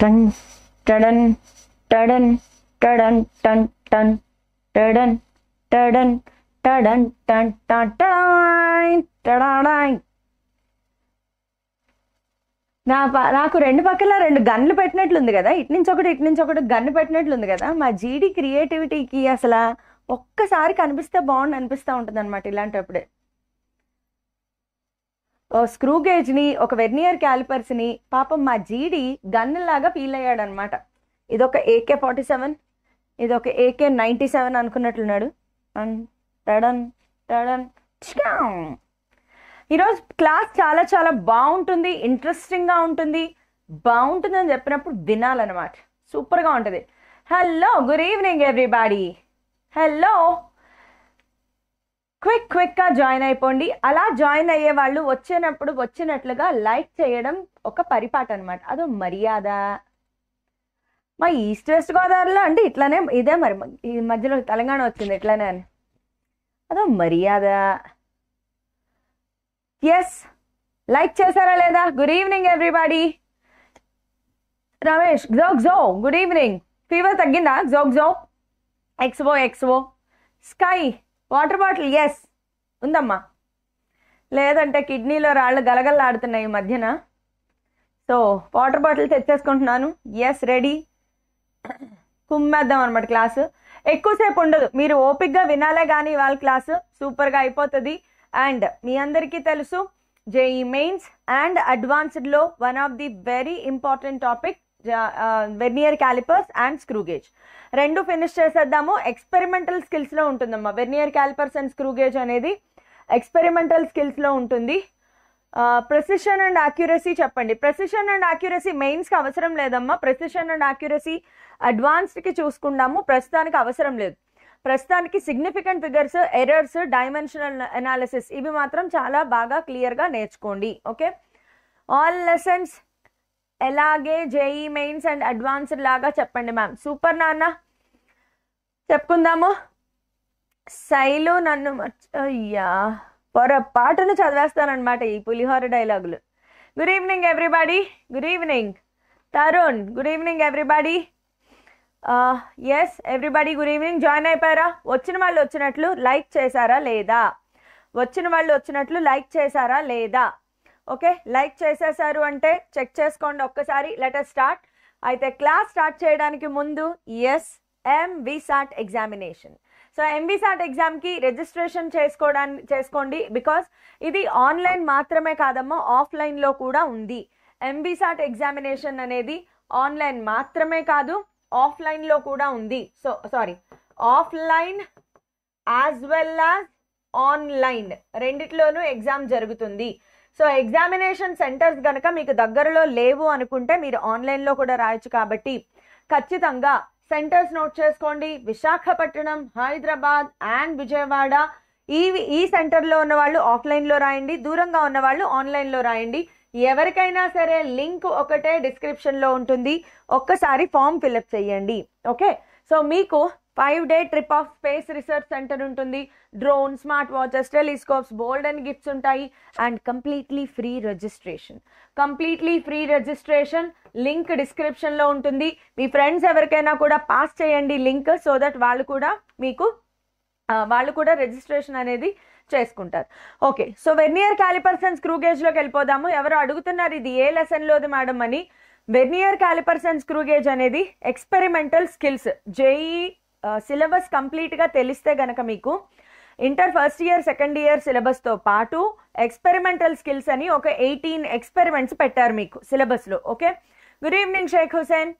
టన్ టడన్ టడన్ టడన్ టన్ టన్ టడన్ టడన్ టడన్ టన్ టన్ ta-da నా నాకు రెండు పక్కల రెండు గన్లు పెట్టినట్లుంది కదా ఇటు నుంచి ఒకటి ఇటు నుంచి ఒకటి గన్ను పెట్టినట్లుంది కదా మా జీడీ క్రియేటివిటీకి అసలు ఒక్కసారి కనిపిస్తే బాగుండి అనిపిస్తూ ఉంటుంది అనమాట ఇలాంటప్పుడే స్క్రూ గేజ్ని ఒక వెర్నియర్ క్యాలిపర్స్ని పాపం మా జీడి గన్నులాగా ఫీల్ అయ్యాడనమాట ఇదొక ఏకే ఫార్టీ సెవెన్ ఇదొక ఏకే నైంటీ సెవెన్ అనుకున్నట్లున్నాడు టడన్ టడన్ ఈరోజు క్లాస్ చాలా చాలా బాగుంటుంది ఇంట్రెస్టింగ్గా ఉంటుంది బాగుంటుందని చెప్పినప్పుడు వినాలన్నమాట సూపర్గా ఉంటుంది hello good evening everybody hello quick క్విక్గా జాయిన్ అయిపోండి అలా జాయిన్ అయ్యే వాళ్ళు వచ్చినప్పుడు వచ్చినట్లుగా లైక్ చేయడం ఒక పరిపాట అనమాట అదో మర్యాద మా ఈస్ట్ వెస్ట్ గోదావరిలో అంటే ఇట్లానే ఇదే మరి ఈ మధ్యలో తెలంగాణ వచ్చింది ఇట్లానే అని అదో మర్యాద ఎస్ లైక్ చేశారా లేదా గుడ్ ఈవినింగ్ ఎవ్రీబాడి రమేష్ జోక్ జో గుడ్ ఈవినింగ్ ఫీవర్ తగ్గిందా జోక్ జో ఎక్స్వో ఎక్స్వో స్కై వాటర్ బాటిల్ ఎస్ ఉందమ్మా లేదంటే కిడ్నీలో రాళ్ళు గలగల్లాడుతున్నాయి ఈ మధ్యన సో వాటర్ బాటిల్ తెచ్చేసుకుంటున్నాను ఎస్ రెడీ కుమ్మేద్దాం అనమాట క్లాసు ఎక్కువసేపు ఉండదు మీరు ఓపిక్గా వినాలే కానీ వాళ్ళ క్లాసు సూపర్గా అయిపోతుంది అండ్ మీ అందరికీ తెలుసు జేఈ మెయిన్స్ అండ్ అడ్వాన్స్డ్లో one of the very important topic vernier callipers and screw gauge రెండు ఫినిష్ చేసేద్దాము ఎక్స్పెరిమెంటల్ స్కిల్స్లో ఉంటుందమ్మా వెర్నియర్ క్యాల్పర్స్ అండ్ స్క్రూగేజ్ అనేది ఎక్స్పెరిమెంటల్ స్కిల్స్లో ఉంటుంది ప్రెసిషన్ అండ్ యాక్యురసీ చెప్పండి ప్రెసిషన్ అండ్ యాక్యురసీ మెయిన్స్కి అవసరం లేదమ్మా ప్రెసిషన్ అండ్ యాక్యురసీ అడ్వాన్స్డ్కి చూసుకుందాము ప్రస్తుతానికి అవసరం లేదు ప్రస్తుతానికి significant figures errors dimensional analysis ఇవి మాత్రం చాలా బాగా క్లియర్గా నేర్చుకోండి ఓకే ఆల్ లెసన్స్ ఎలాగే జేఈ మెయిన్స్ అండ్ అడ్వాన్స్డ్ లాగా చెప్పండి మ్యామ్ సూపర్ నాన్న చెప్పుకుందాము శైలు నన్ను మర్చి అయ్యా పొరపాటును చదివేస్తానమాట ఈ పులిహోర డైలాగులు good evening everybody good evening Tarun good evening everybody yes everybody good evening join అయిపోయారా వచ్చిన వాళ్ళు వచ్చినట్లు లైక్ చేశారా లేదా వచ్చిన వాళ్ళు వచ్చినట్లు లైక్ చేశారా లేదా ఓకే లైక్ చేసేసారు అంటే చెక్ చేసుకోండి ఒక్కసారి లెటర్ స్టార్ట్ అయితే క్లాస్ స్టార్ట్ చేయడానికి ముందు yes MVSAT examination so MVSAT ఎగ్జామ్కి రిజిస్ట్రేషన్ చేసుకోవడానికి చేసుకోండి బికాస్ ఇది ఆన్లైన్ మాత్రమే కాదమ్మా ఆఫ్లైన్లో కూడా ఉంది ఎంవిసాట్ ఎగ్జామినేషన్ అనేది ఆన్లైన్ మాత్రమే కాదు ఆఫ్లైన్లో కూడా ఉంది so sorry offline as well as online రెండిట్లోనూ ఎగ్జామ్ జరుగుతుంది సో ఎగ్జామినేషన్ సెంటర్స్ కనుక మీకు దగ్గరలో లేవు అనుకుంటే మీరు ఆన్లైన్లో కూడా రాయొచ్చు కాబట్టి ఖచ్చితంగా సెంటర్స్ నోట్ చేసుకోండి విశాఖపట్నం హైదరాబాద్ అండ్ విజయవాడ ఈ ఈ సెంటర్లో ఉన్న వాళ్ళు ఆఫ్లైన్లో రాయండి దూరంగా ఉన్న వాళ్ళు ఆన్లైన్లో రాయండి ఎవరికైనా సరే లింక్ ఒకటే డిస్క్రిప్షన్లో ఉంటుంది ఒక్కసారి ఫామ్ ఫిలప్ చేయండి ఓకే సో మీకు five day trip of space research centre ఉంటుంది drone smart watches telescopes bold and gifts ఉంటాయి and completely free registration completely free registration link డిస్క్రిప్షన్లో ఉంటుంది మీ ఫ్రెండ్స్ ఎవరికైనా కూడా పాస్ చేయండి లింక్ సో దట్ వాళ్ళు కూడా మీకు వాళ్ళు కూడా రిజిస్ట్రేషన్ అనేది చేసుకుంటారు okay so vernier callipers and screw గేజ్లోకి వెళ్ళిపోదాము ఎవరు అడుగుతున్నారు ఇది ఏ లెసన్లోది మేడం అని vernier callipers and screw gauge అనేది ఎక్స్పెరిమెంటల్ స్కిల్స్ జేఈ సిలబస్ కంప్లీట్గా తెలిస్తే గనక మీకు inter first year second year సిలబస్తో పాటు ఎక్స్పెరిమెంటల్ స్కిల్స్ అని ఒక ఎయిటీన్ ఎక్స్పెరిమెంట్స్ పెట్టారు మీకు సిలబస్లో okay good evening Shaik Hussain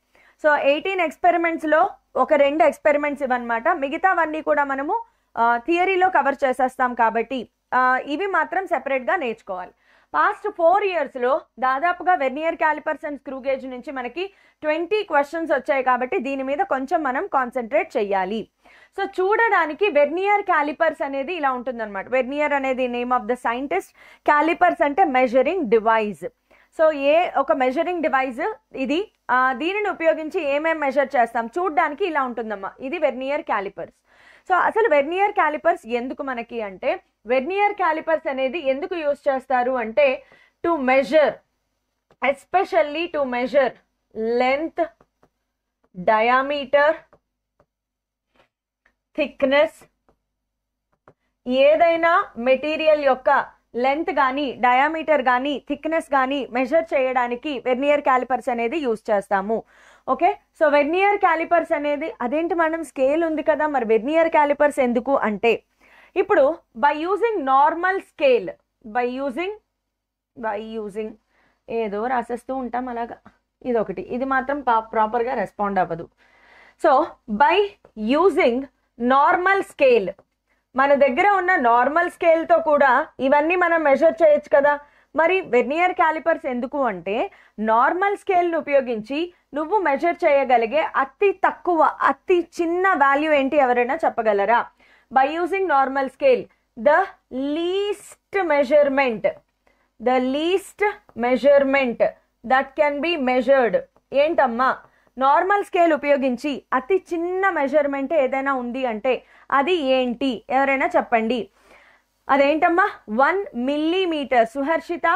so eighteen ఎక్స్పెరిమెంట్స్లో ఒక రెండు ఎక్స్పెరిమెంట్స్ ఇవన్నమాట మిగతావన్నీ కూడా మనము థియరీలో కవర్ చేసేస్తాం కాబట్టి ఇవి మాత్రం సెపరేట్గా నేర్చుకోవాలి పాస్ట్ ఫోర్ ఇయర్స్లో దాదాపుగా vernier callipers and screw gauge నుంచి మనకి ట్వంటీ క్వశ్చన్స్ వచ్చాయి కాబట్టి దీని మీద కొంచెం మనం కాన్సన్ట్రేట్ చేయాలి సో చూడడానికి వెర్నియర్ క్యాలిపర్స్ అనేది ఇలా ఉంటుందన్నమాట వెర్నియర్ అనేది name of the scientist callipers అంటే మెజరింగ్ డివైజ్ సో ఏ ఒక మెజరింగ్ డివైజ్ ఇది దీనిని ఉపయోగించి ఏమేమి మెజర్ చేస్తాం చూడడానికి ఇలా ఉంటుందమ్మా ఇది వెర్నియర్ క్యాలిపర్స్ సో అసలు వెర్నియర్ క్యాలిపర్స్ ఎందుకు మనకి అంటే వెర్నియర్ క్యాలిపర్స్ అనేది ఎందుకు యూస్ చేస్తారు అంటే to measure especially to measure length diameter thickness ఏదైనా మెటీరియల్ యొక్క లెంత్ కానీ డయామీటర్ కానీ థిక్నెస్ కానీ మెజర్ చేయడానికి వెర్నియర్ క్యాలిపర్స్ అనేది యూస్ చేస్తాము ఓకే సో వెర్నియర్ క్యాలిపర్స్ అనేది అదేంటి మనం స్కేల్ ఉంది కదా మరి వెర్నియర్ క్యాలిపర్స్ ఎందుకు అంటే ఇప్పుడు by using normal scale by using by using ఏదో రాసేస్తూ ఉంటాం అలాగా ఇది ఒకటి ఇది మాత్రం ప్రాపర్గా రెస్పాండ్ అవ్వదు so by using normal scale మన దగ్గర ఉన్న నార్మల్ స్కేల్తో కూడా ఇవన్నీ మనం మెజర్ చేయొచ్చు కదా మరి వెర్నియర్ క్యాలిపర్స్ ఎందుకు అంటే నార్మల్ స్కేల్ను ఉపయోగించి నువ్వు మెజర్ చేయగలిగే అతి తక్కువ అతి చిన్న వాల్యూ ఏంటి ఎవరైనా చెప్పగలరా by using normal scale the least measurement the least measurement that can be measured ఏంటమ్మా నార్మల్ స్కేల్ ఉపయోగించి అతి చిన్న మెజర్మెంట్ ఏదైనా ఉంది అంటే అది ఏంటి ఎవరైనా చెప్పండి అదేంటమ్మా వన్ మిల్లీమీటర్ సుహర్షిత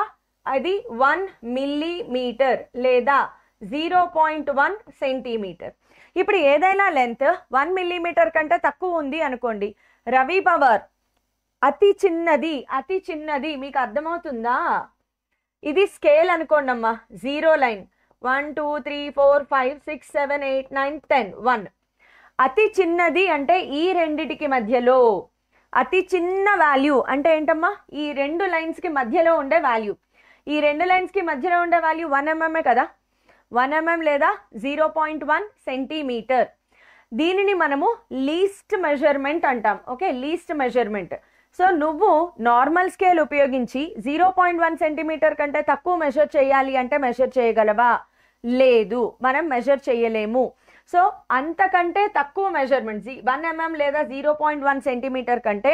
అది వన్ మిల్లీమీటర్ లేదా జీరో పాయింట్ వన్ సెంటీమీటర్ ఇప్పుడు ఏదైనా లెంత్ వన్ మిల్లీమీటర్ కంటే తక్కువ ఉంది అనుకోండి రవి పవర్ అతి చిన్నది అతి చిన్నది మీకు అర్థమవుతుందా ఇది స్కేల్ అనుకోండి అమ్మా zero line one two three four five six seven eight nine ten one అతి చిన్నది అంటే ఈ రెండిటికి మధ్యలో అతి చిన్న వాల్యూ అంటే ఏంటమ్మా ఈ రెండు లైన్స్కి మధ్యలో ఉండే వాల్యూ ఈ రెండు లైన్స్కి మధ్యలో ఉండే వాల్యూ వన్ ఎంఎంఏ కదా వన్ ఎంఎం లేదా జీరో పాయింట్ వన్ సెంటీమీటర్ దీనిని మనము లీస్ట్ మెజర్మెంట్ అంటాం ఓకే లీస్ట్ మెజర్మెంట్ సో నువ్వు నార్మల్ స్కేల్ ఉపయోగించి జీరో పాయింట్ వన్ సెంటీమీటర్ కంటే తక్కువ మెజర్ చేయాలి అంటే మెజర్ చేయగలవా లేదు మనం మెజర్ చేయలేము సో అంతకంటే తక్కువ మెజర్మెంట్ జీ వన్ ఎంఎం లేదా జీరో పాయింట్ వన్ సెంటీమీటర్ కంటే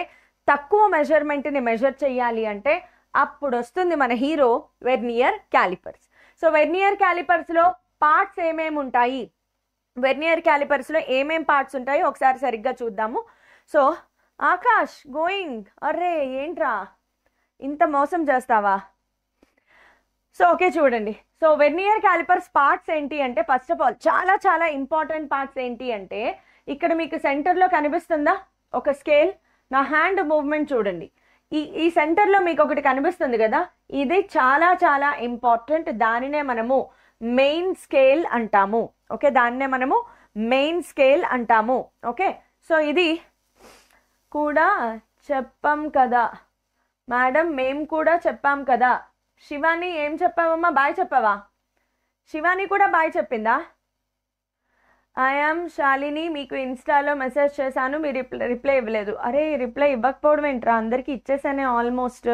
తక్కువ మెజర్మెంట్ని మెజర్ చేయాలి అంటే అప్పుడు వస్తుంది మన hero vernier callipers so vernier క్యాలిపర్స్లో పార్ట్స్ ఏమేమి ఉంటాయి వెర్నియర్ క్యాలిపర్స్లో ఏమేం పార్ట్స్ ఉంటాయో ఒకసారి సరిగ్గా చూద్దాము సో ఆకాష్ గోయింగ్ అర్రే ఏంట్రా ఇంత మోసం చేస్తావా సో ఓకే చూడండి సో వెర్నియర్ క్యాలిపర్స్ పార్ట్స్ ఏంటి అంటే ఫస్ట్ ఆఫ్ ఆల్ చాలా చాలా ఇంపార్టెంట్ పార్ట్స్ ఏంటి అంటే ఇక్కడ మీకు సెంటర్లో కనిపిస్తుందా ఒక స్కేల్ నా హ్యాండ్ మూవ్మెంట్ చూడండి ఈ ఈ సెంటర్లో మీకు ఒకటి కనిపిస్తుంది కదా ఇది చాలా చాలా ఇంపార్టెంట్ దానినే మనము మెయిన్ స్కేల్ అంటాము ఓకే దాన్నే మనము మెయిన్ స్కేల్ అంటాము ఓకే సో ఇది కూడా చెప్పాం కదా మేడం మేము కూడా చెప్పాం కదా శివాని ఏం చెప్పావమ్మా బాయ్ చెప్పావా శివాని కూడా బాయ్ చెప్పిందా ఐఆమ్ శాలిని మీకు ఇన్స్టాలో మెసేజ్ చేశాను మీరు రిప్లై రిప్లై ఇవ్వలేదు అరే రిప్లై ఇవ్వకపోవడం ఏంట్రా అందరికీ ఇచ్చేసానే ఆల్మోస్ట్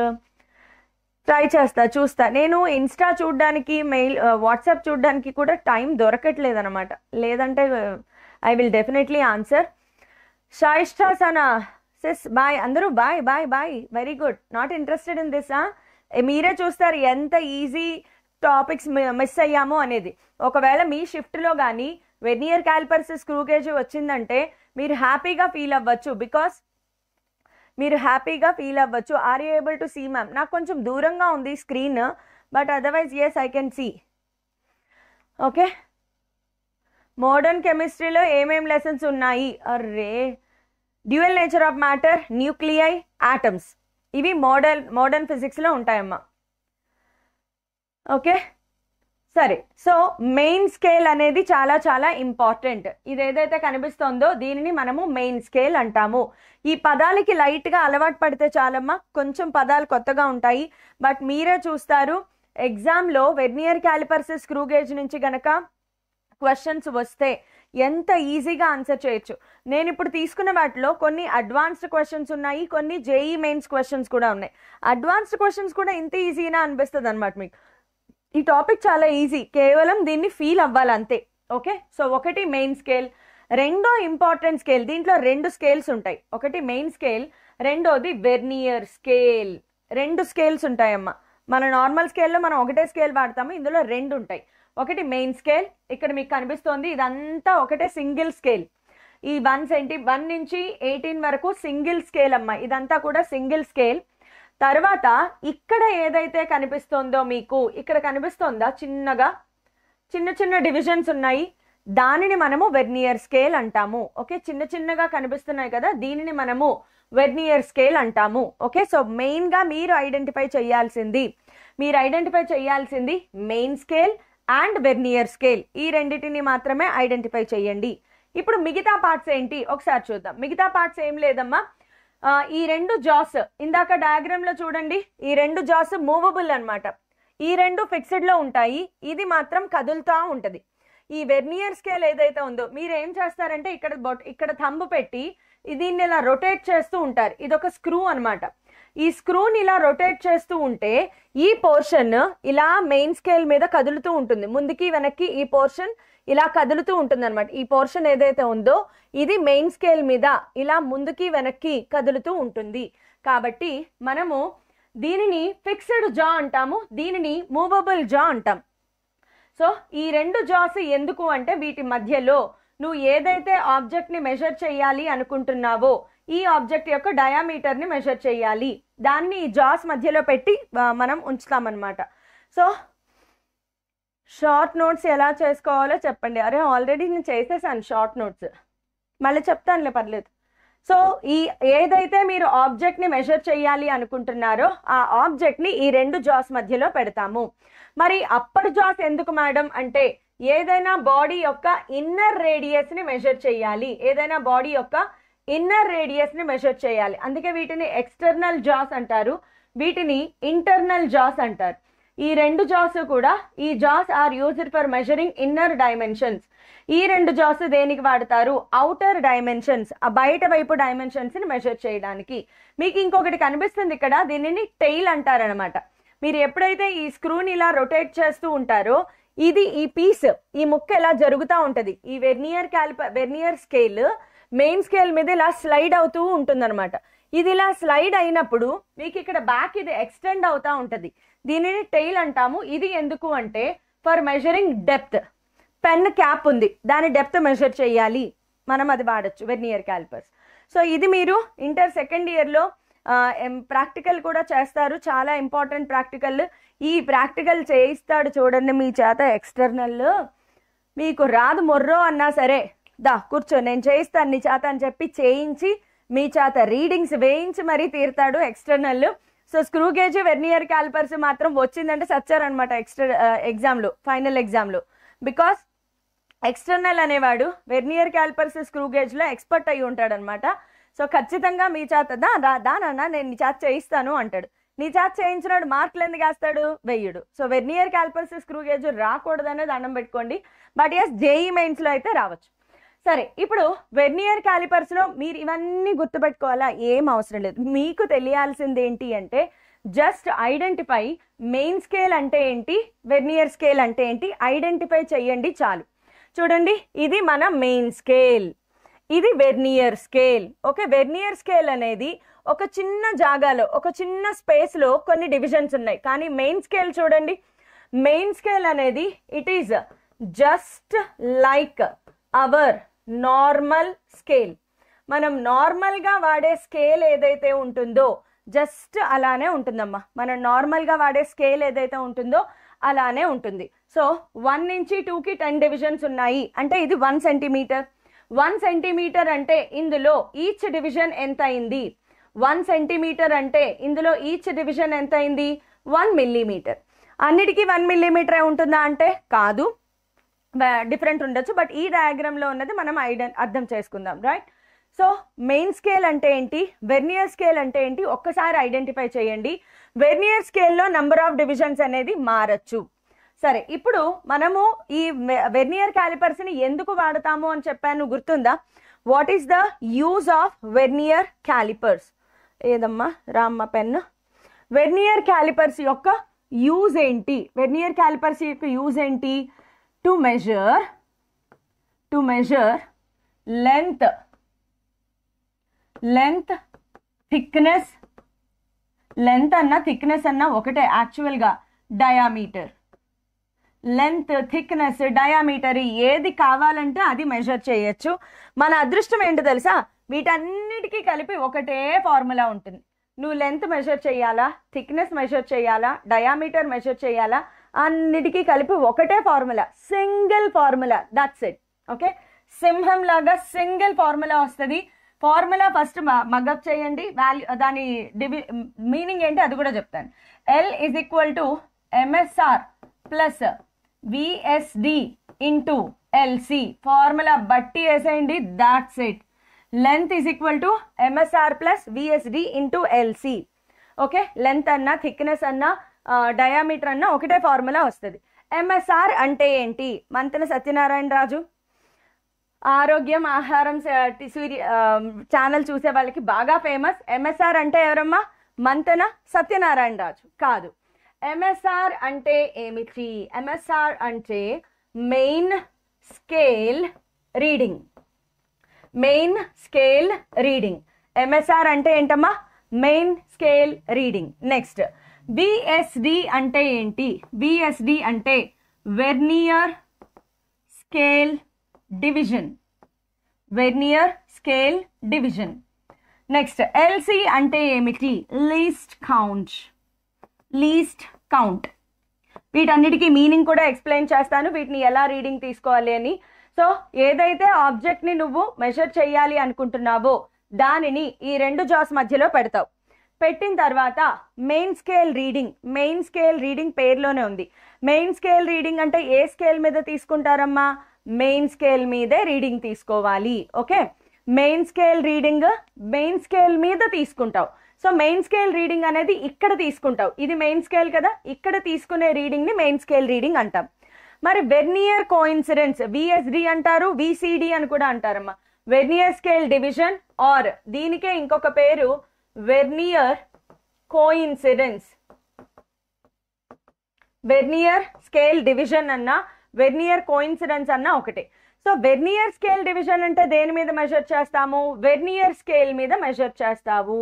ట్రై చేస్తా చూస్తా నేను ఇన్స్టా చూడడానికి మెయిల్ uh, వాట్సాప్ చూడడానికి కూడా టైం దొరకట్లేదు అనమాట లేదంటే I will definitely answer Shaista Sana sis bye అందరూ bye bye bye very good not interested in this ఆ మీరే చూస్తారు ఎంత ఈజీ టాపిక్స్ మిస్ అయ్యామో అనేది ఒకవేళ మీ షిఫ్ట్లో కానీ వెనియర్ క్యాల్పర్స్ స్క్రూ గేజ్ వచ్చిందంటే మీరు హ్యాపీగా ఫీల్ అవ్వచ్చు బికాస్ మీరు హ్యాపీగా ఫీల్ అవ్వచ్చు are you able to see ma'am నాకు కొంచెం దూరంగా ఉంది screen but otherwise yes I can see okay modern కెమిస్ట్రీలో ఏమేమి లెసన్స్ ఉన్నాయి అర్రే dual nature of matter nuclei atoms ఇవి మోడల్ మోడర్న్ ఫిజిక్స్లో ఉంటాయమ్మా ఓకే సరే సో మెయిన్ స్కేల్ అనేది చాలా చాలా ఇంపార్టెంట్ ఇది ఏదైతే కనిపిస్తోందో దీనిని మనము మెయిన్ స్కేల్ అంటాము ఈ పదాలకి లైట్గా అలవాటు పడితే చాలమ్మా కొంచెం పదాలు కొత్తగా ఉంటాయి బట్ మీరే చూస్తారు ఎగ్జామ్లో వెర్నియర్ క్యాలిపర్స్ క్రూగేజ్ నుంచి గనక క్వశ్చన్స్ వస్తే ఎంత ఈజీగా ఆన్సర్ చేయొచ్చు నేను ఇప్పుడు తీసుకున్న వాటిలో కొన్ని అడ్వాన్స్డ్ క్వశ్చన్స్ ఉన్నాయి కొన్ని జేఈ మెయిన్స్ క్వశ్చన్స్ కూడా ఉన్నాయి అడ్వాన్స్డ్ క్వశ్చన్స్ కూడా ఇంత ఈజీనా అనిపిస్తుంది అనమాట మీకు ఈ టాపిక్ చాలా ఈజీ కేవలం దీన్ని ఫీల్ అవ్వాలి అంతే ఓకే సో ఒకటి మెయిన్ స్కేల్ రెండో ఇంపార్టెంట్ స్కేల్ దీంట్లో రెండు స్కేల్స్ ఉంటాయి ఒకటి మెయిన్ స్కేల్ రెండోది వెర్నియర్ స్కేల్ రెండు స్కేల్స్ ఉంటాయమ్మా మన నార్మల్ స్కేల్లో మనం ఒకటే స్కేల్ వాడతాము ఇందులో రెండు ఉంటాయి ఒకటి మెయిన్ స్కేల్ ఇక్కడ మీకు కనిపిస్తోంది ఇదంతా ఒకటే సింగిల్ స్కేల్ ఈ వన్ సెంటి వన్ నుంచి ఎయిటీన్ వరకు సింగిల్ స్కేల్ అమ్మ ఇదంతా కూడా సింగిల్ స్కేల్ తర్వాత ఇక్కడ ఏదైతే కనిపిస్తోందో మీకు ఇక్కడ కనిపిస్తోందా చిన్నగా చిన్న చిన్న డివిజన్స్ ఉన్నాయి దానిని మనము వెర్నియర్ స్కేల్ అంటాము ఓకే చిన్న చిన్నగా కనిపిస్తున్నాయి కదా దీనిని మనము వెర్నియర్ స్కేల్ అంటాము ఓకే సో మెయిన్గా మీరు ఐడెంటిఫై చేయాల్సింది మీరు ఐడెంటిఫై చేయాల్సింది main scale and vernier scale ఈ రెండింటిని మాత్రమే ఐడెంటిఫై చేయండి ఇప్పుడు మిగతా పార్ట్స్ ఏంటి ఒకసారి చూద్దాం మిగతా పార్ట్స్ ఏం లేదమ్మా ఈ రెండు జాస్ ఇందాక డయాగ్రామ్లో చూడండి ఈ రెండు జాస్ మూవబుల్ అనమాట ఈ రెండు ఫిక్స్డ్లో ఉంటాయి ఇది మాత్రం కదులుతూ ఉంటుంది ఈ వెర్నియర్ స్కేల్ ఏదైతే ఉందో మీరు ఏం చేస్తారంటే ఇక్కడ ఇక్కడ తంబు పెట్టి దీన్ని ఇలా రొటేట్ చేస్తూ ఉంటారు ఇది ఒక స్క్రూ అనమాట ఈ స్క్రూని ఇలా రొటేట్ చేస్తూ ఉంటే ఈ పోర్షన్ ఇలా మెయిన్ స్కేల్ మీద కదులుతూ ఉంటుంది ముందుకి వెనక్కి ఈ పోర్షన్ ఇలా కదులుతూ ఉంటుంది అనమాట ఈ పోర్షన్ ఏదైతే ఉందో ఇది మెయిన్ స్కేల్ మీద ఇలా ముందుకి వెనక్కి కదులుతూ ఉంటుంది కాబట్టి మనము దీనిని ఫిక్స్డ్ జా అంటాము దీనిని మూవబుల్ జా అంటాం సో ఈ రెండు జాస్ ఎందుకు అంటే వీటి మధ్యలో నువ్వు ఏదైతే ఆబ్జెక్ట్ని మెజర్ చేయాలి అనుకుంటున్నావో ఈ ఆబ్జెక్ట్ యొక్క డయామీటర్ని మెజర్ చేయాలి దాన్ని జాస్ మధ్యలో పెట్టి మనం ఉంచుతామన్నమాట సో షార్ట్ నోట్స్ ఎలా చేసుకోవాలో చెప్పండి అరే ఆల్రెడీ నేను చేసేసాను షార్ట్ నోట్స్ మళ్ళీ చెప్తానులే పర్లేదు సో ఈ ఏదైతే మీరు ఆబ్జెక్ట్ని మెజర్ చేయాలి అనుకుంటున్నారో ఆ ఆబ్జెక్ట్ని ఈ రెండు జాస్ మధ్యలో పెడతాము మరి అప్పర్ జాస్ ఎందుకు మేడం అంటే ఏదైనా బాడీ యొక్క ఇన్నర్ రేడియస్ని మెజర్ చేయాలి ఏదైనా బాడీ యొక్క ఇన్నర్ రేడియస్ని మెజర్ చేయాలి అందుకే వీటిని ఎక్స్టర్నల్ జాస్ అంటారు వీటిని ఇంటర్నల్ జాస్ అంటారు ఈ రెండు జాస్ కూడా ఈ jaws are used for measuring inner dimensions ఈ రెండు జాస్ దేనికి వాడతారు అవుటర్ డైమెన్షన్స్ ఆ బయట వైపు డైమెన్షన్స్ని మెజర్ చేయడానికి మీకు ఇంకొకటి కనిపిస్తుంది ఇక్కడ దీనిని టెయిల్ అంటారనమాట మీరు ఎప్పుడైతే ఈ స్క్రూని ఇలా రొటేట్ చేస్తూ ఉంటారో ఇది ఈ పీస్ ఈ ముక్క ఎలా జరుగుతూ ఉంటుంది ఈ వెర్నియర్ క్యాలిప వెర్నియర్ స్కేల్ మెయిన్ స్కేల్ మీద ఇలా స్లైడ్ అవుతూ ఉంటుందన్నమాట ఇది ఇలా స్లైడ్ అయినప్పుడు మీకు ఇక్కడ బ్యాక్ ఇది ఎక్స్టెండ్ అవుతూ ఉంటుంది దీనిని టెయిల్ అంటాము ఇది ఎందుకు అంటే for measuring depth pen cap ఉంది దాని డెప్త్ మెజర్ చేయాలి మనం అది వాడచ్చు ఇయర్ క్యాలిపర్స్ సో ఇది మీరు ఇంటర్ సెకండ్ ఇయర్లో ప్రాక్టికల్ కూడా చేస్తారు చాలా ఇంపార్టెంట్ ప్రాక్టికల్ ఈ ప్రాక్టికల్ చేయిస్తాడు చూడండి మీ చేత ఎక్స్టర్నల్ మీకు రాదు మొర్రో అన్నా సరే దా కూర్చో నేను చేయిస్తాను నీ చేత అని చెప్పి చేయించి మీ చేత రీడింగ్స్ వేయించి మరీ తీరుతాడు external so screw gauge vernier calipers మాత్రం వచ్చిందంటే సచ్చారనమాట ఎక్స్టర్ ఎగ్జామ్లు ఫైనల్ ఎగ్జామ్లు బికాస్ ఎక్స్టర్నల్ అనేవాడు వెర్నియర్ క్యాలిపర్స్ స్క్రూ గేజ్లో ఎక్స్పర్ట్ అయి ఉంటాడనమాట సో ఖచ్చితంగా మీ చేత దా దానన్నా నేను నీ చేత చేయిస్తాను అంటాడు నీ చేత చేయించినాడు మార్కులు ఎందుకు వేస్తాడు వెయ్యుడు so vernier calipers screw gauge రాకూడదనే దండం పెట్టుకోండి బట్ ఎస్ జేఈ మెయిన్స్లో అయితే రావచ్చు సరే ఇప్పుడు వెర్నియర్ క్యాలిపర్స్లో మీరు ఇవన్నీ గుర్తుపెట్టుకోవాలా ఏం అవసరం లేదు మీకు తెలియాల్సింది ఏంటి అంటే జస్ట్ ఐడెంటిఫై మెయిన్ స్కేల్ అంటే ఏంటి వెర్నియర్ స్కేల్ అంటే ఏంటి ఐడెంటిఫై చేయండి చాలు చూడండి ఇది మన మెయిన్ స్కేల్ ఇది vernier scale okay vernier scale అనేది ఒక చిన్న జాగాలో ఒక చిన్న స్పేస్లో కొన్ని డివిజన్స్ ఉన్నాయి కానీ మెయిన్ స్కేల్ చూడండి మెయిన్ స్కేల్ అనేది it is just like our normal scale మనం నార్మల్గా వాడే స్కేల్ ఏదైతే ఉంటుందో జస్ట్ అలానే ఉంటుందమ్మా మనం నార్మల్గా వాడే స్కేల్ ఏదైతే ఉంటుందో అలానే ఉంటుంది సో వన్ నుంచి టూకి టెన్ డివిజన్స్ ఉన్నాయి అంటే ఇది వన్ సెంటీమీటర్ వన్ సెంటీమీటర్ అంటే ఇందులో ఈచ్ డివిజన్ ఎంత అయింది వన్ సెంటీమీటర్ అంటే ఇందులో ఈచ్ డివిజన్ ఎంత అయింది వన్ మిల్లీమీటర్ అన్నిటికీ వన్ మిల్లీమీటరే ఉంటుందా అంటే కాదు డిఫరెంట్ ఉండొచ్చు బట్ ఈ డయాగ్రామ్లో ఉన్నది మనం ఐడ అర్థం చేసుకుందాం రైట్ సో మెయిన్ స్కేల్ అంటే ఏంటి వెర్నియర్ స్కేల్ అంటే ఏంటి ఒక్కసారి ఐడెంటిఫై చేయండి వెర్నియర్ స్కేల్లో నంబర్ ఆఫ్ డివిజన్స్ అనేది మారచ్చు సరే ఇప్పుడు మనము ఈ వెర్నియర్ క్యాలిపర్స్ని ఎందుకు వాడతాము అని చెప్పాను గుర్తుందా what is the use of vernier calipers ఏదమ్మా రామ్మ పెన్ వెర్నియర్ క్యాలిపర్స్ యొక్క యూజ్ ఏంటి వెర్నియర్ క్యాలిపర్స్ యొక్క యూజ్ ఏంటి to measure to measure length length thickness length అన్న థిక్నెస్ అన్న ఒకటే యాక్చువల్గా డయామీటర్ లెంత్ థిక్నెస్ డయామీటర్ ఏది కావాలంటే అది మెజర్ చేయొచ్చు మన అదృష్టం ఏంటి తెలుసా వీటన్నిటికీ కలిపి ఒకటే ఫార్ములా ఉంటుంది నువ్వు లెంత్ మెజర్ చేయాలా థిక్నెస్ మెజర్ చేయాలా డయామీటర్ మెజర్ చేయాలా అన్నిటికీ కలిపి ఒకటే formula single formula that's it okay సింహం లాగా సింగిల్ ఫార్ములా వస్తుంది ఫార్ములా ఫస్ట్ మగప్ చేయండి వాల్యూ దాని డివి మీనింగ్ ఏంటి అది కూడా చెప్తాను L is equal to MSR plus VSD into LC formula బట్టి వేసేయండి that's it length is equal to MSR plus VSD into LC okay length అన్నా థిక్నెస్ అన్నా డయామీటర్ అన్న ఒకటే ఫార్ములా వస్తుంది ఎంఎస్ఆర్ అంటే ఏంటి మంతెన సత్యనారాయణ రాజు ఆరోగ్యం ఆహారం సూర్య ఛానల్ చూసే వాళ్ళకి బాగా ఫేమస్ ఎంఎస్ఆర్ అంటే ఎవరమ్మా మంతెన సత్యనారాయణ రాజు కాదు ఎంఎస్ఆర్ అంటే ఏమిటి ఎంఎస్ఆర్ అంటే main scale reading main scale reading MSR అంటే ఏంటమ్మా main scale reading next VSD అంటే ఏంటి బిఎస్డి అంటే vernier scale division vernier scale division next LC అంటే ఏమిటి లీస్ట్ కౌంట్ లీస్ట్ కౌంట్ వీటన్నిటికీ మీనింగ్ కూడా ఎక్స్ప్లెయిన్ చేస్తాను వీటిని ఎలా రీడింగ్ తీసుకోవాలి అని సో ఏదైతే ఆబ్జెక్ట్ని నువ్వు మెజర్ చేయాలి అనుకుంటున్నావో దానిని ఈ రెండు జాస్ మధ్యలో పెడతావు పెట్టిన తర్వాత main scale reading main scale reading పేరులోనే ఉంది మెయిన్ స్కేల్ రీడింగ్ అంటే ఏ స్కేల్ మీద తీసుకుంటారమ్మా మెయిన్ స్కేల్ మీదే రీడింగ్ తీసుకోవాలి okay main scale reading main scale మీద తీసుకుంటావు సో మెయిన్ స్కేల్ రీడింగ్ అనేది ఇక్కడ తీసుకుంటావు ఇది మెయిన్ స్కేల్ కదా ఇక్కడ తీసుకునే రీడింగ్ని మెయిన్ స్కేల్ రీడింగ్ అంటాం మరి వెర్నియర్ ఇన్సిడెన్స్ విఎస్డి అంటారు విసిడి అని కూడా అంటారమ్మా వెర్నియర్ స్కేల్ డివిజన్ ఆర్ దీనికే ఇంకొక పేరు vernier coincidence vernier scale division అన్నా వెర్నియర్ కోయిన్సిడెన్స్ అన్నా ఒకటే సో వెర్నియర్ స్కేల్ డివిజన్ అంటే దేని మీద మెజర్ చేస్తాము వెర్నియర్ స్కేల్ మీద మెజర్ చేస్తావు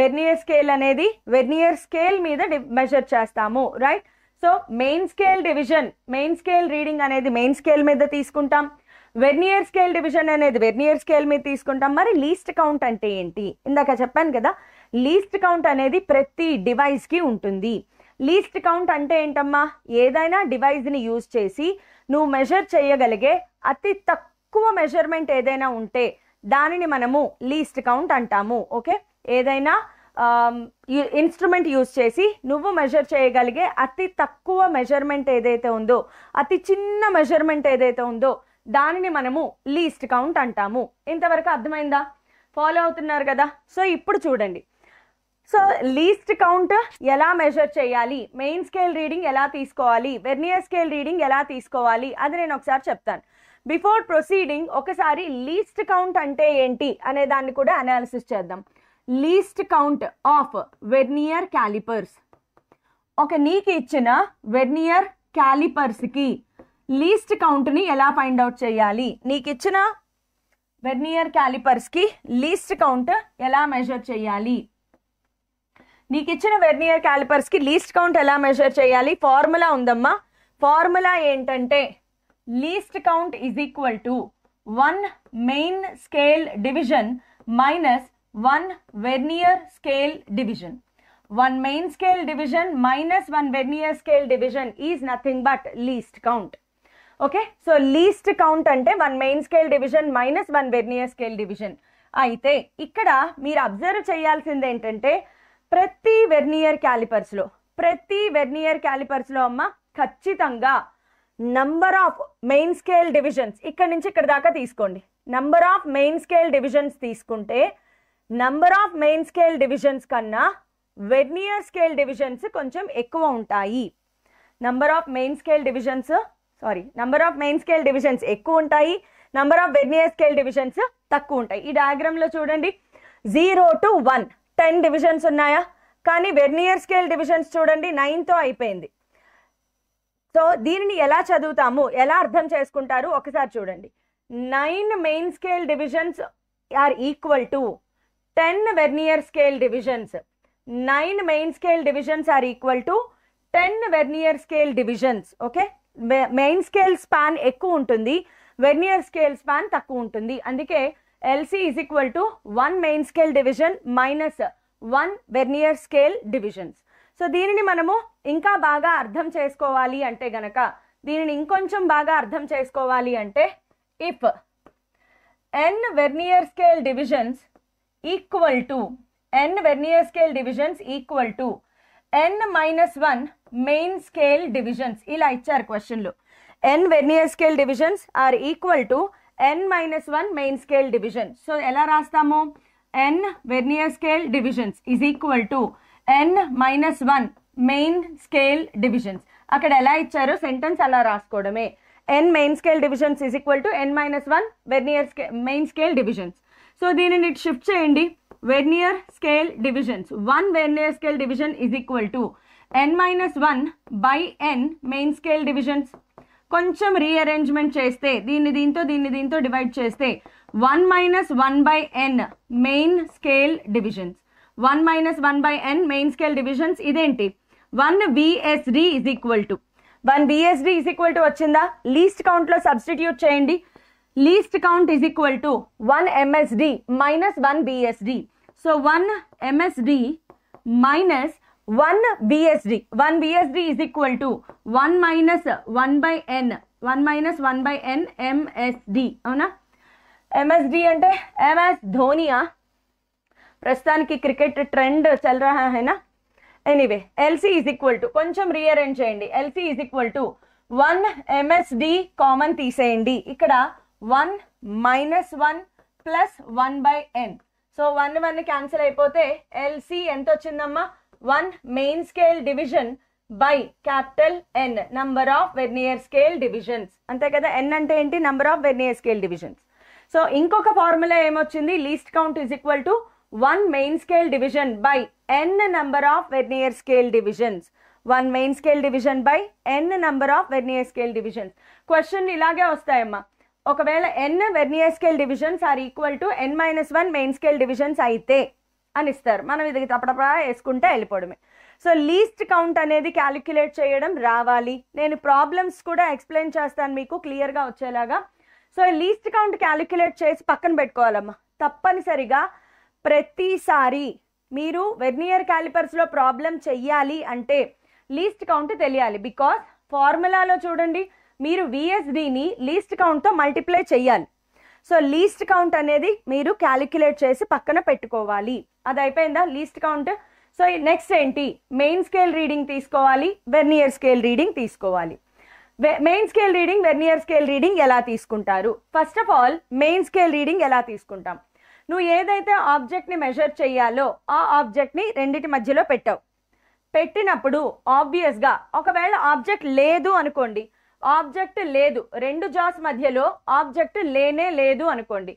వెర్నియర్ స్కేల్ అనేది వెర్నియర్ స్కేల్ మీద మెజర్ చేస్తాము right so main scale division main scale reading అనేది మెయిన్ స్కేల్ మీద తీసుకుంటాం వెర్నియర్ స్కేల్ డివిజన్ అనేది వెర్నియర్ స్కేల్ మీద తీసుకుంటాం మరి లీస్ట్ కౌంట్ అంటే ఏంటి ఇందాక చెప్పాను కదా లీస్ట్ కౌంట్ అనేది ప్రతి డివైస్కి ఉంటుంది లీస్ట్ కౌంట్ అంటే ఏంటమ్మా ఏదైనా డివైస్ని యూజ్ చేసి నువ్వు మెజర్ చేయగలిగే అతి తక్కువ మెజర్మెంట్ ఏదైనా ఉంటే దానిని మనము లీస్ట్ కౌంట్ అంటాము ఓకే ఏదైనా ఇన్స్ట్రుమెంట్ యూజ్ చేసి నువ్వు మెజర్ చేయగలిగే అతి తక్కువ మెజర్మెంట్ ఏదైతే ఉందో అతి చిన్న మెజర్మెంట్ ఏదైతే ఉందో దానిని మనము లీస్ట్ కౌంట్ అంటాము ఇంతవరకు అర్థమైందా ఫాలో అవుతున్నారు కదా సో ఇప్పుడు చూడండి సో లీస్ట్ కౌంట్ ఎలా మెజర్ చేయాలి మెయిన్ స్కేల్ రీడింగ్ ఎలా తీసుకోవాలి వెర్నియర్ స్కేల్ రీడింగ్ ఎలా తీసుకోవాలి అది నేను ఒకసారి చెప్తాను బిఫోర్ ప్రొసీడింగ్ ఒకసారి లీస్ట్ కౌంట్ అంటే ఏంటి అనే దాన్ని కూడా అనాలిసిస్ చేద్దాం least count of vernier calipers ఒక నీకు ఇచ్చిన వెర్నియర్ క్యాలిపర్స్కి లీస్ట్ కౌంట్ని ఎలా ఫైండ్ అవుట్ చేయాలి నీకు ఇచ్చిన వెర్నియర్ క్యాలిపర్స్కి లీస్ట్ కౌంట్ ఎలా మెజర్ చేయాలి నీకు ఇచ్చిన వెర్నియర్ కి లీస్ట్ కౌంట్ ఎలా మెజర్ చేయాలి ఫార్ములా ఉందమ్మా ఫార్ములా ఏంటంటే least count is equal to one main scale division minus one vernier scale division one main scale division minus one vernier scale division is nothing but least count okay so least count అంటే one main scale division minus one vernier scale division అయితే ఇక్కడ మీరు observe చేయాల్సింది ఏంటంటే ప్రతి vernier క్యాలిపర్స్లో ప్రతి vernier క్యాలిపర్స్లో అమ్మ ఖచ్చితంగా number of main scale divisions ఇక్కడ నుంచి ఇక్కడ దాకా తీసుకోండి number of main scale divisions తీసుకుంటే number of main scale divisions కన్నా వెర్నియర్ స్కేల్ డివిజన్స్ కొంచెం ఎక్కువ ఉంటాయి number of main scale divisions sorry number of main scale divisions ఎక్కువ ఉంటాయి number of vernier scale divisions తక్కువ ఉంటాయి ఈ డయాగ్రామ్లో చూడండి zero to one ten divisions ఉన్నాయా కానీ వెర్నియర్ స్కేల్ డివిజన్స్ చూడండి నైన్తో అయిపోయింది సో దీనిని ఎలా చదువుతాము ఎలా అర్థం చేసుకుంటారు ఒకసారి చూడండి nine main scale divisions are equal to ten vernier scale divisions nine main scale divisions are equal to ten vernier scale divisions okay main scale span ఎక్కువ ఉంటుంది వెర్నియర్ స్కేల్ స్పాన్ తక్కువ ఉంటుంది అందుకే LC is equal to one main scale division minus one vernier scale divisions so దీనిని మనము ఇంకా బాగా అర్థం చేసుకోవాలి అంటే గనక దీనిని ఇంకొంచెం బాగా అర్థం చేసుకోవాలి అంటే if N vernier scale divisions equal to N vernier scale divisions equal to N minus one main scale divisions ఇలా ఇచ్చారు క్వశ్చన్లు N vernier scale divisions are equal to N minus one main scale division so ఎలా రాస్తాము N vernier scale divisions is equal to N minus one main scale divisions అక్కడ ఎలా ఇచ్చారో sentence అలా రాసుకోవడమే N main scale divisions is equal to N minus one vernier స్కే main scale divisions so దీనిని shift చేయండి vernier scale divisions one vernier scale division is equal to N minus one by N main scale divisions కొంచెం rearrangement చేస్తే దీన్ని దీంతో దీన్ని దీంతో divide చేస్తే one minus one by N main scale divisions one minus one by N main scale divisions ఇదేంటి one VSD is equal to one VSD is equal to వచ్చిందా least కౌంట్లో సబ్స్టిట్యూట్ చేయండి least count is equal to one MSD minus one VSD so one MSD minus one BSD. One BSD is equal to one minus one by N one minus one by N MSD అవునా MSD అంటే ఎంఎస్ ధోనియా ప్రస్తుతానికి cricket trend చల్ రహా హైనా anyway LC is equal to కొంచెం rearrange చేయండి LC is equal to one MSD common తీసేయండి ఇక్కడ one minus one plus one by N so one one cancel అయిపోతే ఎల్సి ఎంత వచ్చిందమ్మా one main scale division by capital N number of vernier scale divisions అంతే కదా N అంటే ఏంటి number of vernier scale divisions so ఇంకొక formula ఏమొచ్చింది least count is equal to one main scale division by N number of vernier scale divisions one main scale division by N number of vernier scale divisions question ఇలాగే వస్తాయమ్మా ఒకవేళ N vernier scale divisions are equal to N minus one main scale divisions అయితే అని ఇస్తారు మనం ఇది తప్పటప్పుడు వేసుకుంటే వెళ్ళిపోవడమే సో లీస్ట్ కౌంట్ అనేది క్యాలిక్యులేట్ చేయడం రావాలి నేను ప్రాబ్లమ్స్ కూడా ఎక్స్ప్లెయిన్ చేస్తాను మీకు క్లియర్గా వచ్చేలాగా సో లీస్ట్ కౌంట్ క్యాలిక్యులేట్ చేసి పక్కన పెట్టుకోవాలమ్మా తప్పనిసరిగా ప్రతిసారి మీరు వెర్నియర్ క్యాలిపర్స్లో ప్రాబ్లం చెయ్యాలి అంటే లీస్ట్ కౌంట్ తెలియాలి బికాస్ ఫార్ములాలో చూడండి మీరు విఎస్డిని లీస్ట్ కౌంట్తో మల్టిప్లై చేయాలి సో లీస్ట్ కౌంట్ అనేది మీరు క్యాలిక్యులేట్ చేసి పక్కన పెట్టుకోవాలి అది అయిపోయిందా లీస్ట్ కౌంట్ సో నెక్స్ట్ ఏంటి మెయిన్ స్కేల్ రీడింగ్ తీసుకోవాలి వెర్నియర్ స్కేల్ రీడింగ్ తీసుకోవాలి main scale reading vernier scale reading ఎలా తీసుకుంటారు first of all main scale reading ఎలా తీసుకుంటాం నువ్వు ఏదైతే ఆబ్జెక్ట్ని మెజర్ చేయాలో ఆ ఆబ్జెక్ట్ని రెండిటి మధ్యలో పెట్టావు పెట్టినప్పుడు ఆబ్వియస్గా ఒకవేళ ఆబ్జెక్ట్ లేదు అనుకోండి ఆబ్జెక్ట్ లేదు రెండు జాస్ మధ్యలో ఆబ్జెక్ట్ లేనే లేదు అనుకోండి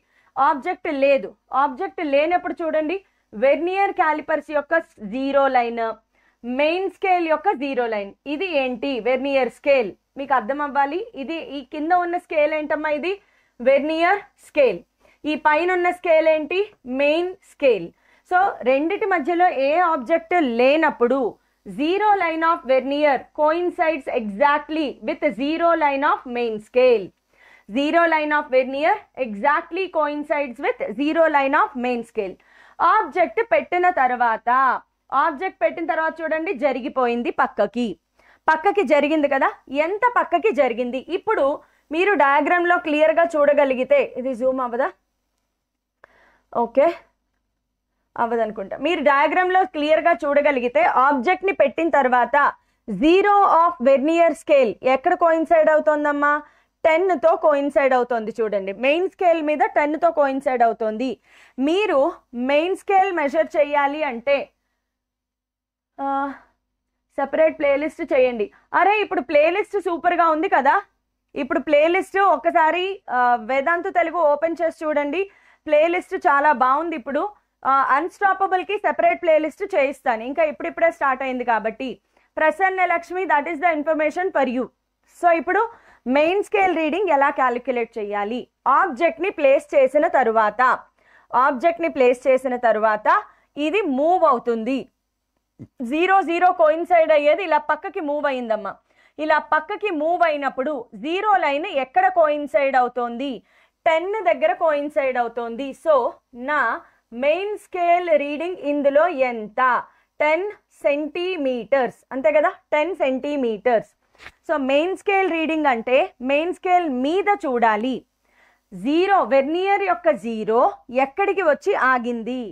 ఆబ్జెక్ట్ లేదు ఆబ్జెక్ట్ లేనప్పుడు చూడండి వెర్నియర్ క్యాలిపర్స్ యొక్క జీరో లైన్ మెయిన్ స్కేల్ యొక్క జీరో లైన్ ఇది ఏంటి వెర్నియర్ స్కేల్ మీకు అర్థం అవ్వాలి ఇది ఈ కింద ఉన్న స్కేల్ ఏంటమ్మా ఇది వెర్నియర్ స్కేల్ ఈ పైన ఉన్న స్కేల్ ఏంటి మెయిన్ స్కేల్ సో రెండిటి మధ్యలో ఏ ఆబ్జెక్ట్ లేనప్పుడు zero line of vernier coincides exactly with zero line of main scale. Zero line of vernier exactly coincides with zero line of main scale. Object పెట్టిన తర్వాత ఆబ్జెక్ట్ పెట్టిన తర్వాత చూడండి జరిగిపోయింది పక్కకి పక్కకి జరిగింది కదా ఎంత పక్కకి జరిగింది ఇప్పుడు మీరు డయాగ్రామ్లో క్లియర్గా చూడగలిగితే ఇది జూమ్ అవ్వదా ఓకే అవ్వదనుకుంటా మీరు డయాగ్రామ్లో క్లియర్గా చూడగలిగితే ఆబ్జెక్ట్ని పెట్టిన తర్వాత జీరో ఆఫ్ వెర్నియర్ స్కేల్ ఎక్కడ కోయిన్సైడ్ అవుతోందమ్మా టెన్తో కోయిన్సైడ్ అవుతుంది చూడండి మెయిన్ స్కేల్ మీద టెన్తో కోయిన్సైడ్ అవుతుంది మీరు మెయిన్ స్కేల్ మెజర్ చేయాలి అంటే సపరేట్ ప్లేలిస్ట్ చేయండి అరే ఇప్పుడు ప్లేలిస్ట్ సూపర్గా ఉంది కదా ఇప్పుడు ప్లేలిస్ట్ ఒకసారి వేదాంత తెలుగు ఓపెన్ చేసి చూడండి ప్లేలిస్ట్ చాలా బాగుంది ఇప్పుడు అన్స్టాపబుల్కి సెపరేట్ ప్లేలిస్ట్ చేయిస్తాను ఇంకా ఇప్పుడిప్పుడే స్టార్ట్ అయింది కాబట్టి Prasanna Lakshmi that is the information for you so ఇప్పుడు మెయిన్ స్కేల్ రీడింగ్ ఎలా క్యాలిక్యులేట్ చేయాలి ఆబ్జెక్ట్ని ప్లేస్ చేసిన తరువాత ఆబ్జెక్ట్ని ప్లేస్ చేసిన తరువాత ఇది మూవ్ అవుతుంది జీరో జీరో కోయిన్సైడ్ అయ్యేది ఇలా పక్కకి మూవ్ అయిందమ్మా ఇలా పక్కకి మూవ్ అయినప్పుడు జీరో లైన్ ఎక్కడ కోయిన్సైడ్ అవుతోంది టెన్ దగ్గర కోయిన్సైడ్ అవుతోంది సో నా మెయిన్ స్కేల్ రీడింగ్ ఇందులో ఎంత టెన్ సెంటీమీటర్స్ అంతే కదా ten centimetres so main scale reading అంటే మెయిన్ స్కేల్ మీద చూడాలి జీరో వెర్నియర్ యొక్క జీరో ఎక్కడికి వచ్చి ఆగింది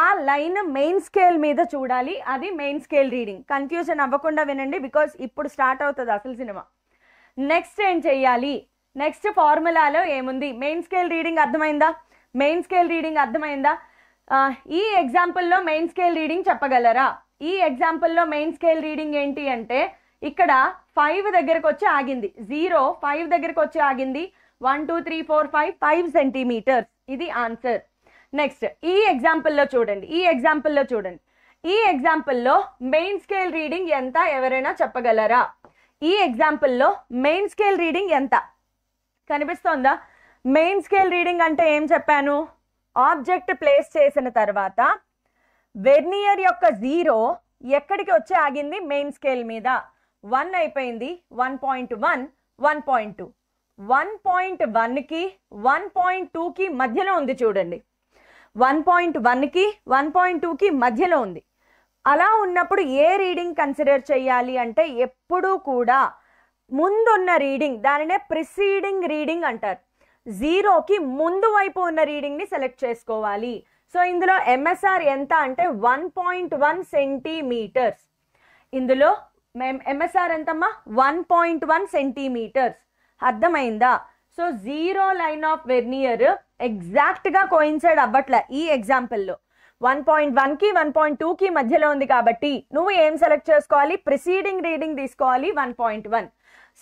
ఆ లైన్ మెయిన్ స్కేల్ మీద చూడాలి అది మెయిన్ స్కేల్ రీడింగ్ కన్ఫ్యూజన్ అవ్వకుండా వినండి బికాస్ ఇప్పుడు స్టార్ట్ అవుతుంది అసలు సినిమా నెక్స్ట్ ఏం చెయ్యాలి నెక్స్ట్ ఫార్ములాలో ఏముంది మెయిన్ స్కేల్ రీడింగ్ అర్థమైందా మెయిన్ స్కేల్ రీడింగ్ అర్థమైందా ఈ ఎగ్జాంపుల్లో మెయిన్ స్కేల్ రీడింగ్ చెప్పగలరా ఈ ఎగ్జాంపుల్లో మెయిన్ స్కేల్ రీడింగ్ ఏంటి అంటే ఇక్కడ ఫైవ్ దగ్గరకు వచ్చి ఆగింది జీరో ఫైవ్ దగ్గరకు వచ్చి ఆగింది one two three four five five centimetres ఇది ఆన్సర్ నెక్స్ట్ ఈ ఎగ్జాంపుల్లో చూడండి ఈ ఎగ్జాంపుల్లో చూడండి ఈ ఎగ్జాంపుల్లో మెయిన్ స్కేల్ రీడింగ్ ఎంత ఎవరైనా చెప్పగలరా ఈ ఎగ్జాంపుల్లో మెయిన్ స్కేల్ రీడింగ్ ఎంత కనిపిస్తోందా మెయిన్ స్కేల్ రీడింగ్ అంటే ఏం చెప్పాను ఆబ్జెక్ట్ ప్లేస్ చేసిన తర్వాత వెర్నియర్ యొక్క జీరో ఎక్కడికి వచ్చి ఆగింది మెయిన్ స్కేల్ మీద వన్ అయిపోయింది one point one one point two one point వన్కి వన్ పాయింట్ టూకి మధ్యలో ఉంది చూడండి వన్ పాయింట్ వన్కి వన్ పాయింట్ టూకి మధ్యలో ఉంది అలా ఉన్నప్పుడు ఏ రీడింగ్ కన్సిడర్ చేయాలి అంటే ఎప్పుడూ కూడా ముందున్న రీడింగ్ దానినే ప్రిసీడింగ్ రీడింగ్ అంటారు జీరోకి ముందు వైపు ఉన్న రీడింగ్ని సెలెక్ట్ చేసుకోవాలి సో ఇందులో ఎంఎస్ఆర్ ఎంత అంటే వన్ పాయింట్ వన్ సెంటీమీటర్స్ ఇందులో మేం ఎంఎస్ఆర్ ఎంతమ్మా వన్ పాయింట్ వన్ సెంటీమీటర్స్ అర్థమైందా so zero line of vernier ఎగ్జాక్ట్గా కోయిన్సైడ్ అవ్వట్లే ఈ ఎగ్జాంపుల్లో వన్ పాయింట్ వన్కి వన్ పాయింట్ టూకి మధ్యలో ఉంది కాబట్టి నువ్వు ఏం సెలెక్ట్ చేసుకోవాలి ప్రిసీడింగ్ రీడింగ్ తీసుకోవాలి వన్ పాయింట్ వన్